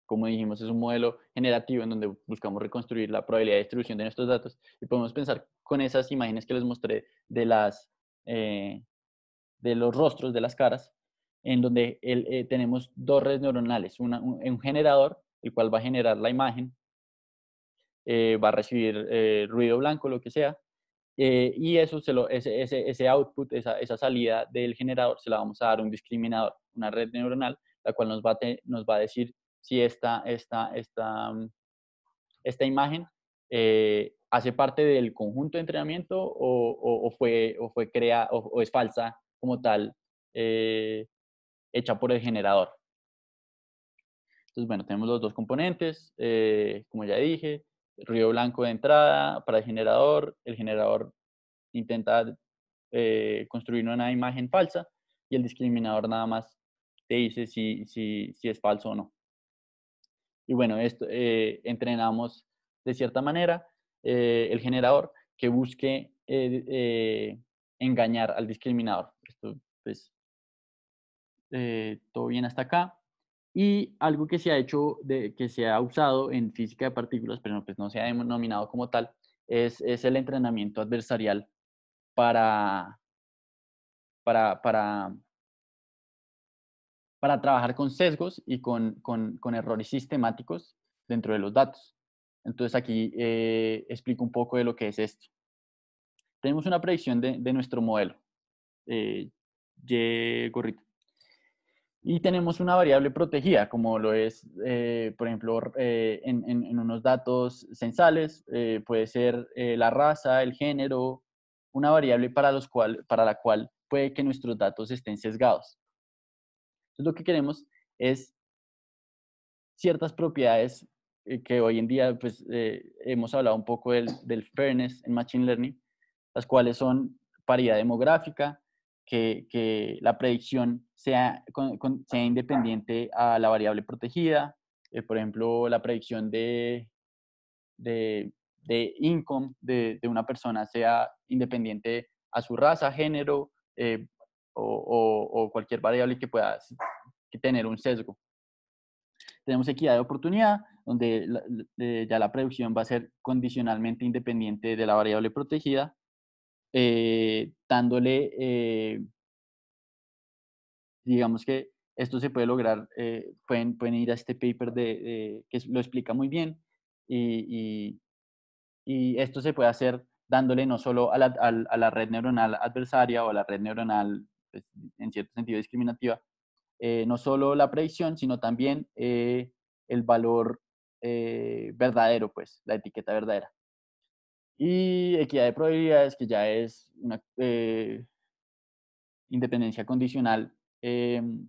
Como dijimos, es un modelo generativo en donde buscamos reconstruir la probabilidad de distribución de nuestros datos y podemos pensar con esas imágenes que les mostré de las de los rostros, de las caras, en donde tenemos dos redes neuronales, un, generador el cual va a generar la imagen, eh, va a recibir eh, ruido blanco, lo que sea, eh, y eso se lo, ese, ese, output, esa, esa, salida del generador, se la vamos a dar a un discriminador, una red neuronal, la cual nos va a, nos va a decir si esta, esta, esta, mm, esta imagen hace parte del conjunto de entrenamiento o, fue, o, fue crea, o, es falsa como tal, hecha por el generador. Entonces, bueno, tenemos los dos componentes, eh, como ya dije, ruido blanco de entrada para el generador, el generador intenta eh, construir una imagen falsa y el discriminador nada más te dice si, si, es falso o no. Y bueno, esto, eh, entrenamos de cierta manera el generador que busque engañar al discriminador. Esto, pues, todo bien hasta acá. Y algo que se ha hecho, que se ha usado en física de partículas, pero no, pues no se ha denominado como tal, es, el entrenamiento adversarial para, para, trabajar con sesgos y con, errores sistemáticos dentro de los datos. Entonces aquí eh, explico un poco de lo que es esto. Tenemos una predicción de, nuestro modelo. Eh, y y tenemos una variable protegida, como lo es, eh, por ejemplo, eh, en, unos datos censales, eh, puede ser la raza, el género, una variable para, la cual puede que nuestros datos estén sesgados. Entonces, lo que queremos es ciertas propiedades que hoy en día pues, hemos hablado un poco del fairness en Machine Learning, las cuales son paridad demográfica, que, que la predicción sea, sea independiente a la variable protegida. Eh, por ejemplo, la predicción de, de, de income de, de, una persona sea independiente a su raza, género eh, o, cualquier variable que pueda que tener un sesgo. Tenemos equidad de oportunidad, donde eh, ya la predicción va a ser condicionalmente independiente de la variable protegida eh, dándole, eh, digamos que esto se puede lograr, eh, pueden, pueden ir a este paper de, que lo explica muy bien y, y, esto se puede hacer dándole no solo a la, red neuronal adversaria o a la red neuronal pues, en cierto sentido discriminativa, no solo la predicción, sino también el valor verdadero, pues, la etiqueta verdadera. Y equidad de probabilidades, que ya es una eh, independencia condicional em,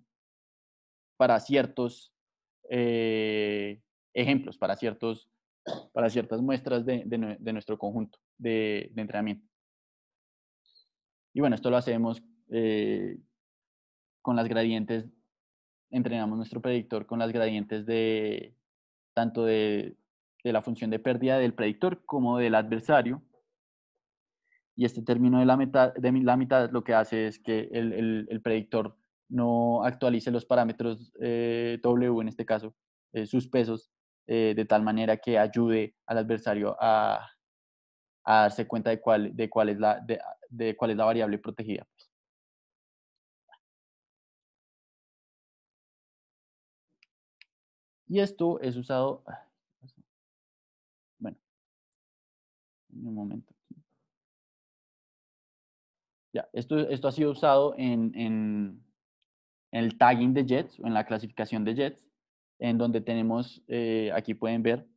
para ciertos eh, ejemplos, para, ciertos, para ciertas muestras de, nuestro conjunto de, entrenamiento. Y bueno, esto lo hacemos eh, con las gradientes, entrenamos nuestro predictor con las gradientes de tanto de de la función de pérdida del predictor como del adversario. Y este término de la mitad, de la mitad lo que hace es que el, predictor no actualice los parámetros eh, W, en este caso, eh, sus pesos, eh, de tal manera que ayude al adversario a, darse cuenta de cuál, de, cuál es la, de, cuál es la variable protegida. Pues. Y esto es usado un momento. Ya, esto, esto ha sido usado en, en, el tagging de jets o en la clasificación de jets, en donde tenemos, eh, aquí pueden ver,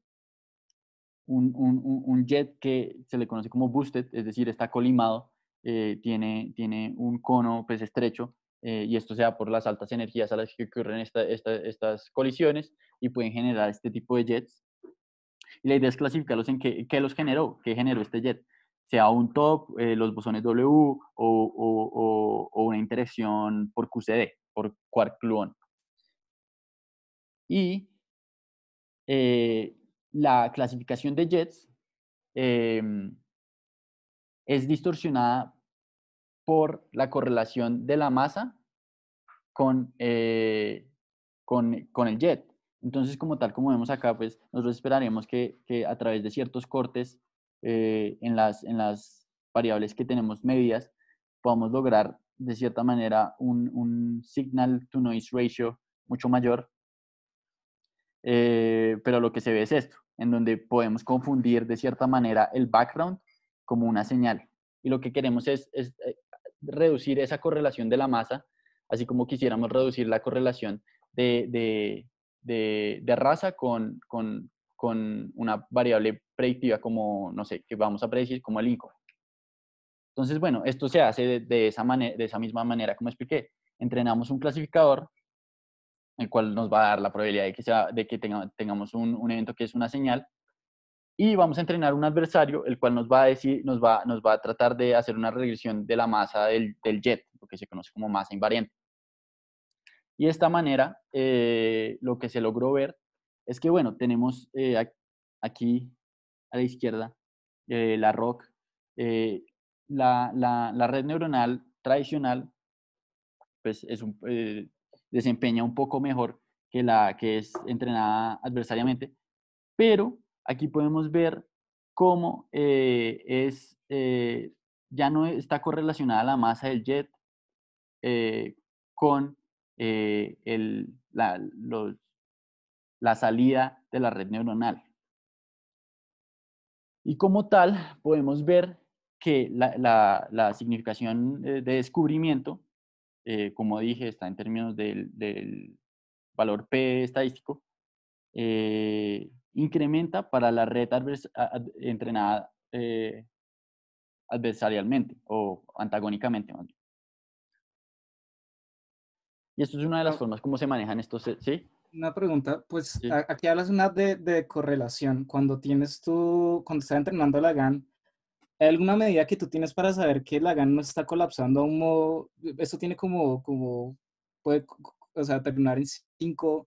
un, un, un, jet que se le conoce como boosted, es decir, está colimado, eh, tiene, tiene un cono pues, estrecho, eh, y esto sea por las altas energías a las que ocurren estas colisiones y pueden generar este tipo de jets y la idea es clasificarlos en qué, los generó, qué generó este jet, sea un top, eh, los bosones W o, una interacción por QCD, por quark gluon. Y eh, la clasificación de jets em, es distorsionada por la correlación de la masa con, eh, con, el jet. Entonces, como tal, como vemos acá, pues nosotros esperaremos que, que a través de ciertos cortes eh, en, las, en las variables que tenemos medidas, podamos lograr de cierta manera un, un signal to noise ratio mucho mayor. Eh, pero lo que se ve es esto, en donde podemos confundir de cierta manera el background como una señal. Y lo que queremos es, es eh, reducir esa correlación de la masa, así como quisiéramos reducir la correlación de, de, raza con, una variable predictiva como, no sé, que vamos a predecir como el INCO. Entonces, bueno, esto se hace de, esa, de esa misma manera como expliqué. Entrenamos un clasificador, el cual nos va a dar la probabilidad de que, sea, de que tengamos un, evento que es una señal, y vamos a entrenar un adversario, el cual nos va a decir, nos va, nos va a tratar de hacer una regresión de la masa del, del jet, lo que se conoce como masa invariante. Y de esta manera, eh, lo que se logró ver es que, bueno, tenemos eh, aquí a la izquierda eh, la ROC, la, red neuronal tradicional, pues desempeña un poco mejor que la que es entrenada adversariamente, pero aquí podemos ver cómo es, ya no está correlacionada la masa del jet con eh, el, la, salida de la red neuronal. Y como tal, podemos ver que la, significación eh, de descubrimiento, eh, como dije, está en términos del, valor P estadístico, incrementa para la red entrenada adversarialmente o antagónicamente. Y esto es una de las ah. formas como se manejan estos, ¿sí? Una pregunta, pues aquí hablas una de, de, correlación. Cuando tienes tú, cuando estás entrenando la GAN, ¿hay alguna medida que tú tienes para saber que la GAN no está colapsando a un modo, esto tiene como, como, puede, o sea, terminar en cinco,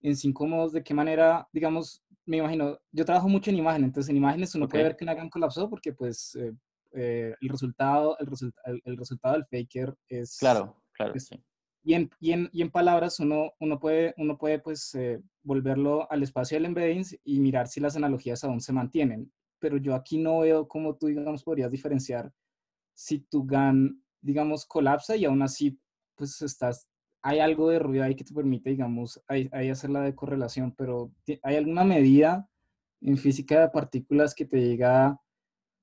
en cinco modos, de qué manera, digamos, me imagino, yo trabajo mucho en imagen, entonces en imágenes uno puede ver que la GAN colapsó porque pues eh, eh, el resultado, el, resultado del faker es... Claro, claro, sí y en, y y en palabras uno, uno puede, uno puede pues, eh, volverlo al espacio del embeddings y mirar si las analogías aún se mantienen. Pero yo aquí no veo cómo tú, digamos, podrías diferenciar si tu GAN, digamos, colapsa y aún así, pues estás, hay algo de ruido ahí que te permite, digamos, ahí, hacer la decorrelación, pero ¿hay alguna medida en física de partículas que te diga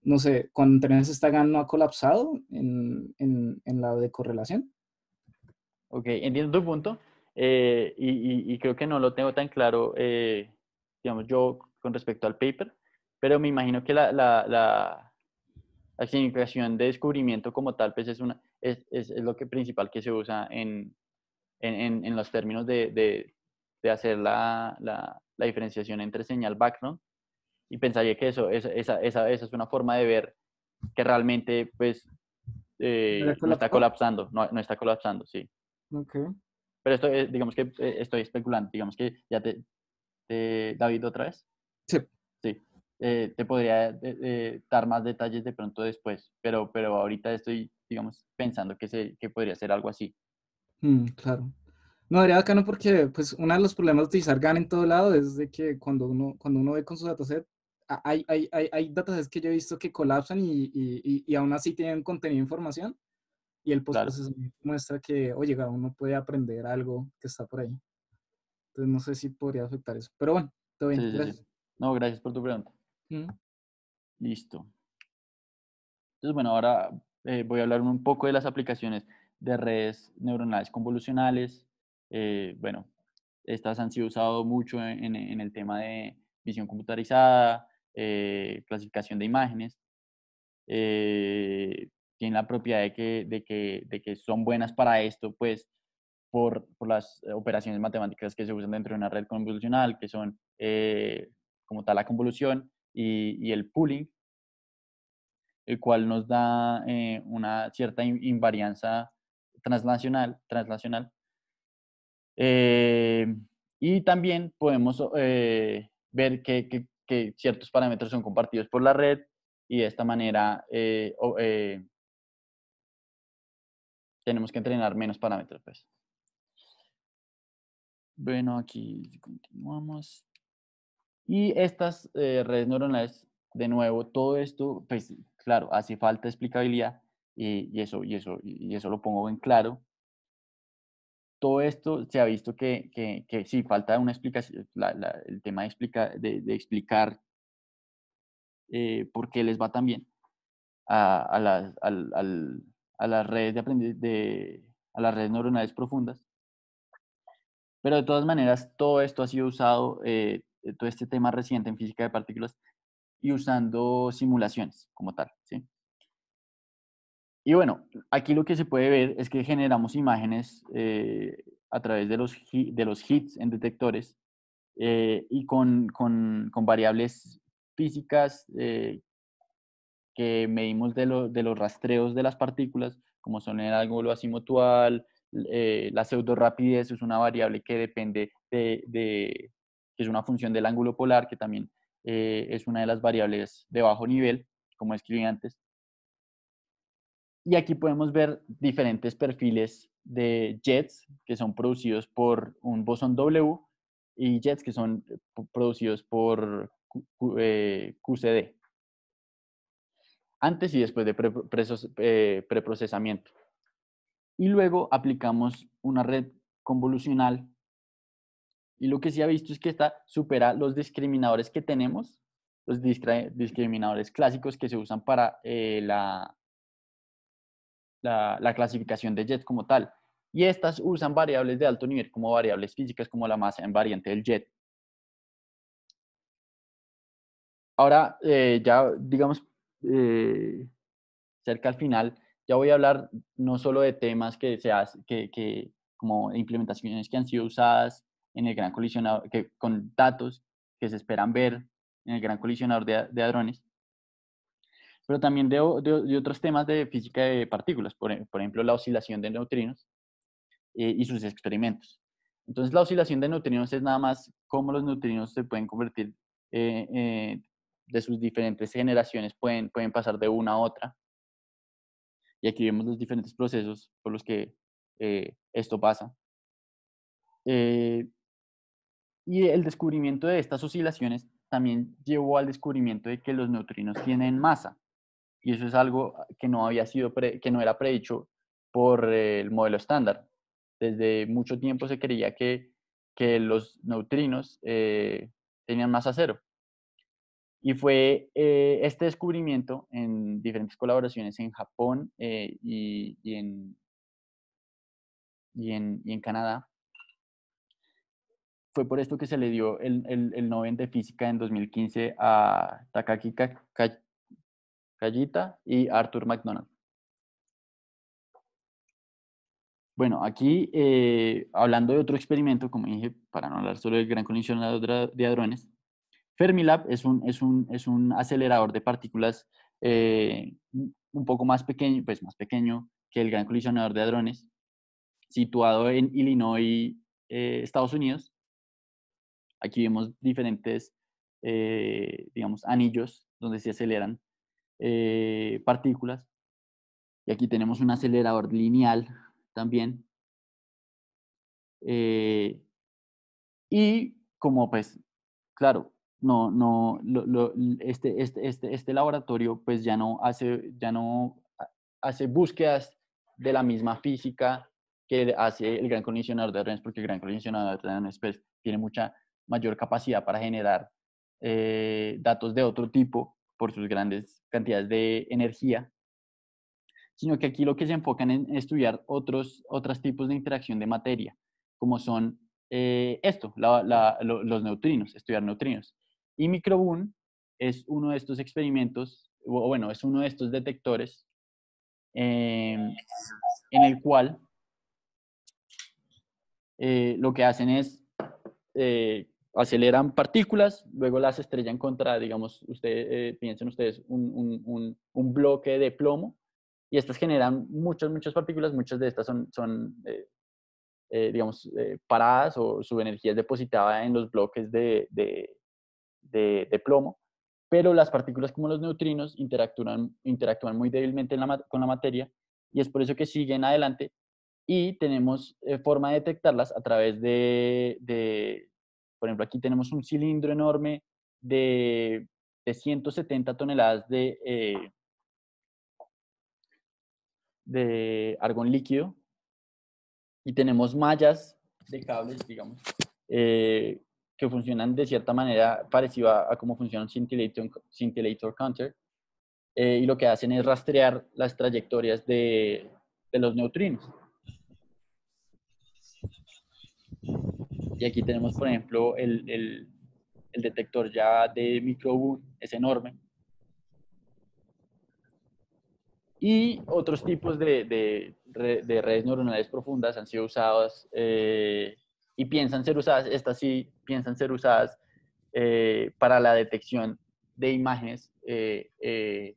no sé, cuando tenés esta GAN no ha colapsado en, en, en la decorrelación? Ok, entiendo tu punto eh, y, creo que no lo tengo tan claro, eh, digamos, yo con respecto al paper, pero me imagino que la, la, la, significación de descubrimiento como tal, pues es, una, es, es, es lo que principal que se usa en, en, en los términos de, de, de hacer la, la, diferenciación entre señal background y pensaría que eso, esa, esa, esa, esa es una forma de ver que realmente pues no eh, está colapsando, no, no está colapsando, sí. Okay. Pero esto, eh, digamos que eh, estoy especulando, digamos que ya te, David otra vez. Sí. Sí. Eh, te podría dar más detalles de pronto después, pero, pero ahorita estoy, digamos, pensando que, se, que podría ser algo así. Mm, claro. No, acá no, porque, pues, uno de los problemas de utilizar GAN en todo lado es de que cuando uno, cuando uno ve con su dataset, hay, hay, hay, hay datasets que yo he visto que colapsan y, y, y, y aún así tienen contenido de información. Y el postprocesamiento muestra que, oye, uno puede aprender algo que está por ahí. Entonces no sé si podría afectar eso. Pero bueno, todo bien. No, gracias por tu pregunta. Listo. Entonces, bueno, ahora eh, voy a hablar un poco de las aplicaciones de redes neuronales convolucionales. Eh, bueno, estas han sido usadas mucho en, el tema de visión computarizada, eh, clasificación de imágenes. Eh, la propiedad de que, de que, de que son buenas para esto, pues por, por, las eh, operaciones matemáticas que se usan dentro de una red convolucional, que son eh, como tal la convolución y, y, el pooling, el cual nos da eh, una cierta invarianza translacional. translacional. y también podemos ver que, que, ciertos parámetros son compartidos por la red y de esta manera tenemos que entrenar menos parámetros, pues. Bueno, aquí continuamos. Y estas eh, redes neuronales, de nuevo, todo esto, pues claro, hace falta explicabilidad y, eso, y, eso, y eso lo pongo en claro. Todo esto se ha visto que, que, que sí, falta una explicación, la, la, el tema de, explica, de, explicar eh, por qué les va tan bien a, a, las, a las redes de, de a las redes neuronales profundas. Pero de todas maneras, todo esto ha sido usado, eh, eh, todo este tema reciente en física de partículas, y usando simulaciones como tal. ¿sí? Y bueno, aquí lo que se puede ver es que generamos imágenes eh, a través de los, de los hits en detectores y con, con, con variables físicas eh, que medimos de, de los rastreos de las partículas, como son el ángulo asimutual, eh, la pseudorapidez es una variable que depende de, de, que es una función del ángulo polar, que también eh, es una de las variables de bajo nivel, como escribí antes. Y aquí podemos ver diferentes perfiles de jets que son producidos por un bosón W y jets que son eh, producidos por QCD antes y después de eh, preprocesamiento. Y luego aplicamos una red convolucional. Y lo que se ha visto es que esta supera los discriminadores que tenemos, los discriminadores clásicos que se usan para eh, la, la, clasificación de jet como tal. Y estas usan variables de alto nivel como variables físicas como la masa en variante del jet. Ahora, eh, ya digamos, eh, cerca al final, ya voy a hablar no solo de temas que se hacen que, como implementaciones que han sido usadas en el gran colisionador, que, con datos que se esperan ver en el gran colisionador de, hadrones, pero también de, otros temas de física de partículas, por, e, por ejemplo, la oscilación de neutrinos eh, y sus experimentos. Entonces, la oscilación de neutrinos es nada más cómo los neutrinos se pueden convertir en eh, de sus diferentes generaciones pueden, pueden pasar de una a otra. Y aquí vemos los diferentes procesos por los que eh, esto pasa. Eh, y el descubrimiento de estas oscilaciones también llevó al descubrimiento de que los neutrinos tienen masa. Y eso es algo que no, había sido que no era predicho por el modelo estándar. Desde mucho tiempo se creía que, los neutrinos eh, tenían masa cero. Y fue eh, este descubrimiento en diferentes colaboraciones en Japón eh, y, y, en, Canadá. Fue por esto que se le dio el, el, Nobel de Física en 2015 a Takaki Kajita y Arthur McDonald. Bueno, aquí eh, hablando de otro experimento, como dije, para no hablar solo del gran colisionador de hadrones, Fermilab es un, es un, acelerador de partículas eh, un poco más pequeño, pues más pequeño que el gran colisionador de hadrones, situado en Illinois, eh, Estados Unidos. Aquí vemos diferentes, eh, digamos, anillos donde se aceleran partículas. Y aquí tenemos un acelerador lineal también. y como pues, claro, no, no, este, este, este, este, laboratorio pues ya no hace, ya no hace búsquedas de la misma física que hace el gran condicionador de Rennes, porque el gran condicionador de Rennes pues, tiene mucha mayor capacidad para generar eh, datos de otro tipo por sus grandes cantidades de energía, sino que aquí lo que se enfocan en estudiar otros, otros tipos de interacción de materia, como son eh, esto, los neutrinos, estudiar neutrinos. Y Microboom es uno de estos experimentos, o bueno, es uno de estos detectores em, en el cual eh, lo que hacen es eh, aceleran partículas, luego las estrellan contra, digamos, usted, eh, piensen ustedes, un, un, un, bloque de plomo y estas generan muchas, muchas partículas, muchas de estas son, son digamos, paradas o su energía es depositada en los bloques de, de de, plomo, pero las partículas como los neutrinos interactúan, interactúan muy débilmente con la materia y es por eso que siguen adelante y tenemos eh, forma de detectarlas a través de, por ejemplo, aquí tenemos un cilindro enorme de, de 170 toneladas de, eh, de argón líquido y tenemos mallas de cables, digamos, eh, que funcionan de cierta manera parecida a, cómo funciona un scintillator, scintillator counter, eh, y lo que hacen es rastrear las trayectorias de, de los neutrinos. Y aquí tenemos, por ejemplo, el, el, detector ya de microbu, es enorme. Y otros tipos de, de, redes neuronales profundas han sido usadas eh, y piensan ser usadas, estas sí piensan ser usadas eh, para la detección de imágenes eh, eh,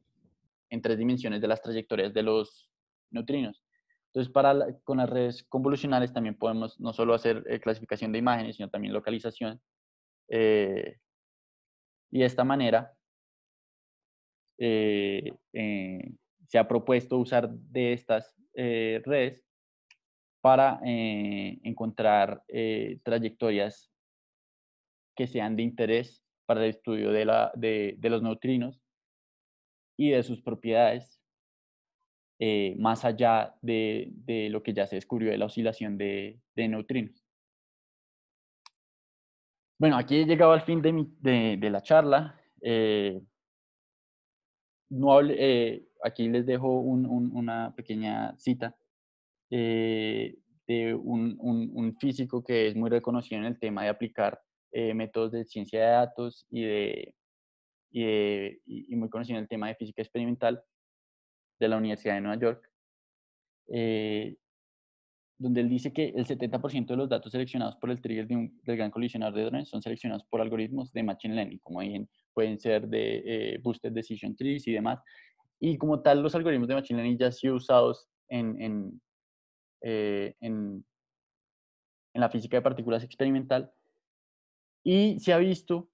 en tres dimensiones de las trayectorias de los neutrinos. Entonces, para con las redes convolucionales también podemos no solo hacer clasificación de imágenes, sino también localización. y de esta manera se ha propuesto usar de estas redes para encontrar trayectorias que sean de interés para el estudio de, los neutrinos y de sus propiedades, eh, más allá de, lo que ya se descubrió de la oscilación de, neutrinos. Bueno, aquí he llegado al fin de, la charla. Eh, eh, aquí les dejo una pequeña cita de un físico que es muy reconocido en el tema de aplicar eh, métodos de ciencia de datos y, de, y, muy conocido en el tema de física experimental de la Universidad de Nueva York, eh, donde él dice que el 70% de los datos seleccionados por el trigger del gran colisionador de drones son seleccionados por algoritmos de Machine Learning, como pueden ser de eh, Boosted Decision Trees y demás. Y como tal, los algoritmos de Machine Learning ya han sido usados en, en, en, en la física de partículas experimental, y se ha visto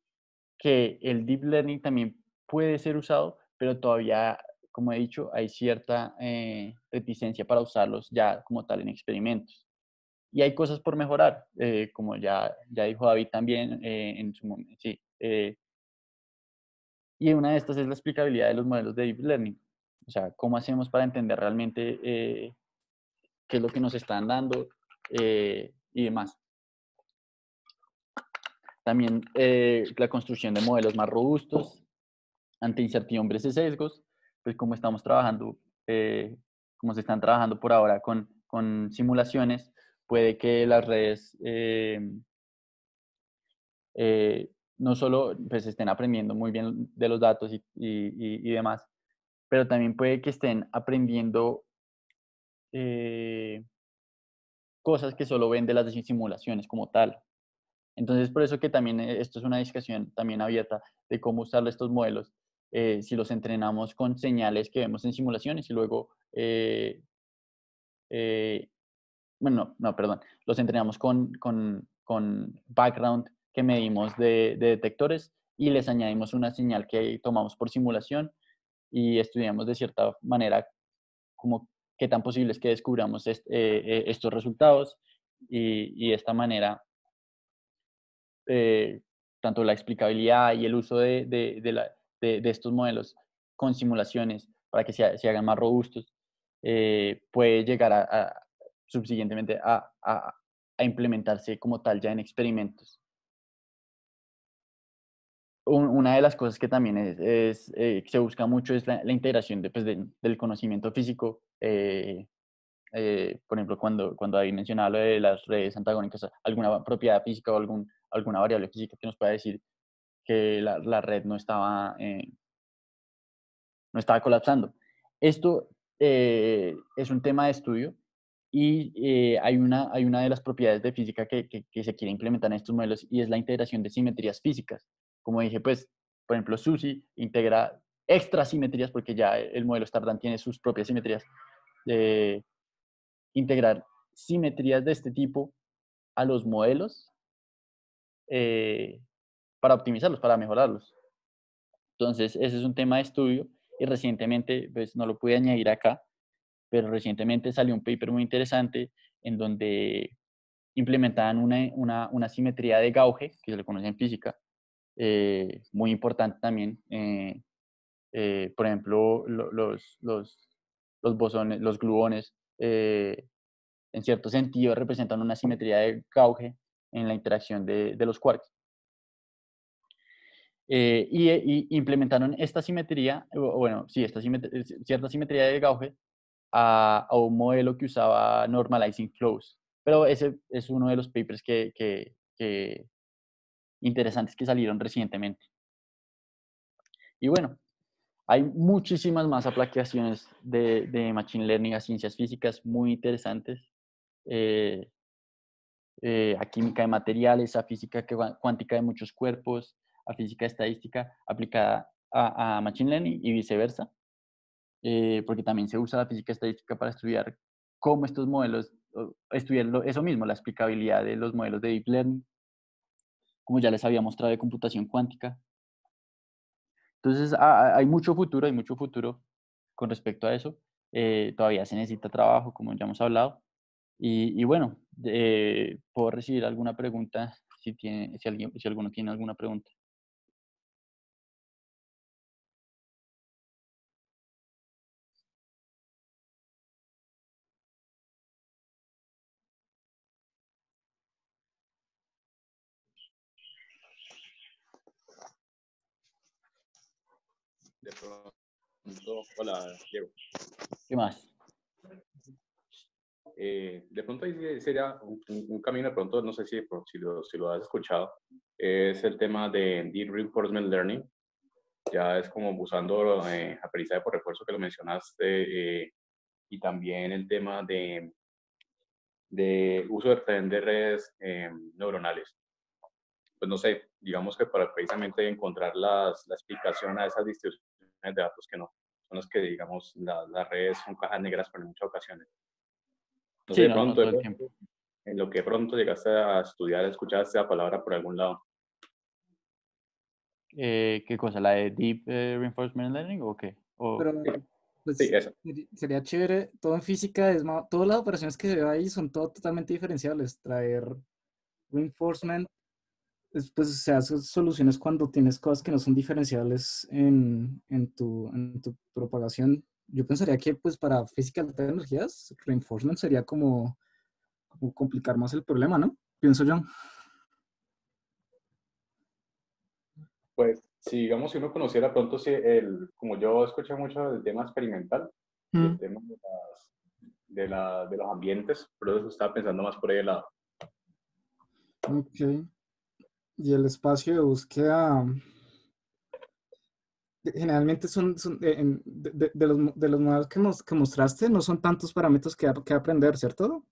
que el deep learning también puede ser usado, pero todavía, como he dicho, hay cierta eh, reticencia para usarlos ya como tal en experimentos. Y hay cosas por mejorar, eh, como ya, ya dijo David también eh, en su momento. Sí, y una de estas es la explicabilidad de los modelos de deep learning. O sea, cómo hacemos para entender realmente qué es lo que nos están dando y demás. También eh, la construcción de modelos más robustos ante incertidumbres y sesgos, pues como estamos trabajando, eh, como se están trabajando por ahora con, simulaciones, puede que las redes em, eh, no solo pues, estén aprendiendo muy bien de los datos y, y demás, pero también puede que estén aprendiendo cosas que solo ven de las simulaciones como tal. Entonces, por eso que también eh, esto es una discusión también abierta de cómo usar estos modelos, eh, si los entrenamos con señales que vemos en simulaciones y luego, eh, bueno, no, perdón, los entrenamos con, con, con background que medimos de, detectores y les añadimos una señal que tomamos por simulación y estudiamos de cierta manera como qué tan posible es que descubramos estos resultados y, y de esta manera eh, tanto la explicabilidad y el uso de, estos modelos con simulaciones para que se, hagan más robustos, eh, puede llegar a, subsiguientemente a, implementarse como tal ya en experimentos. una de las cosas que también es, eh, se busca mucho es la, integración pues, del conocimiento físico. por ejemplo, cuando, cuando mencionaba de las redes antagónicas, alguna propiedad física o algún alguna variable física que nos pueda decir que la, la red no estaba, eh, no estaba colapsando. Esto eh, es un tema de estudio y eh, hay, una, hay una de las propiedades de física que, se quiere implementar en estos modelos y es la integración de simetrías físicas. Como dije, pues, por ejemplo, susy integra extra simetrías porque ya el modelo Stardan tiene sus propias simetrías. integrar simetrías de este tipo a los modelos eh, para optimizarlos, para mejorarlos. Entonces, ese es un tema de estudio y recientemente, pues no lo pude añadir acá, pero recientemente salió un paper muy interesante en donde implementaban una, una, simetría de gauge, que se le conoce en física, eh, muy importante también. Eh, por ejemplo, los, los, los, bosones, los gluones, en cierto sentido, representan una simetría de gauge en la interacción de, de los quarks. Eh, eh, y, implementaron esta simetría, bueno, sí, esta eh, cierta simetría de Gauge a, un modelo que usaba Normalizing Flows. Pero ese es uno de los papers que, que, interesantes que salieron recientemente. Y bueno, hay muchísimas más aplicaciones de, de Machine Learning a ciencias físicas muy interesantes. Eh, a química de materiales, a física cuántica de muchos cuerpos, a física estadística aplicada a, Machine Learning y viceversa, eh, porque también se usa la física estadística para estudiar cómo estos modelos, estudiar eso mismo, la explicabilidad de los modelos de Deep Learning, como ya les había mostrado de computación cuántica. Entonces, hay mucho futuro, hay mucho futuro con respecto a eso. Eh, todavía se necesita trabajo, como ya hemos hablado, y, bueno, eh, puedo recibir alguna pregunta si, tiene, si, alguien, si alguno tiene alguna pregunta. De pronto, hola, Diego. ¿Qué más? Eh, de pronto sería un, camino, de pronto, no sé si, si, lo, lo has escuchado, es el tema de Deep Reinforcement Learning. Ya es como usando eh, aprendizaje por refuerzo que lo mencionaste eh, y también el tema de, de uso de, redes neuronales. Pues no sé, digamos que para precisamente encontrar las, la explicación a esas distribuciones de datos que no son las que, digamos, las redes son cajas negras en muchas ocasiones en lo que pronto llegaste a estudiar, escuchaste la palabra por algún lado. Eh, ¿Qué cosa? ¿La de Deep eh, Reinforcement Learning o qué? Pues, sería chévere, todo en física, es todas las operaciones que se ve ahí son todo totalmente diferenciables. Traer reinforcement, pues, se hace soluciones cuando tienes cosas que no son diferenciables en, en tu propagación yo pensaría que pues para física de energías, reinforcement sería como, complicar más el problema, ¿no? Pienso yo. Pues si digamos si uno conociera pronto, si el, como yo escuché mucho del tema experimental, del mm. tema de, los ambientes, pero eso estaba pensando más por ahí de lado. Ok. Y el espacio de búsqueda, generalmente son, eh, de, los, de, los, modelos que, mostraste, no son tantos parámetros que, que aprender, ¿cierto?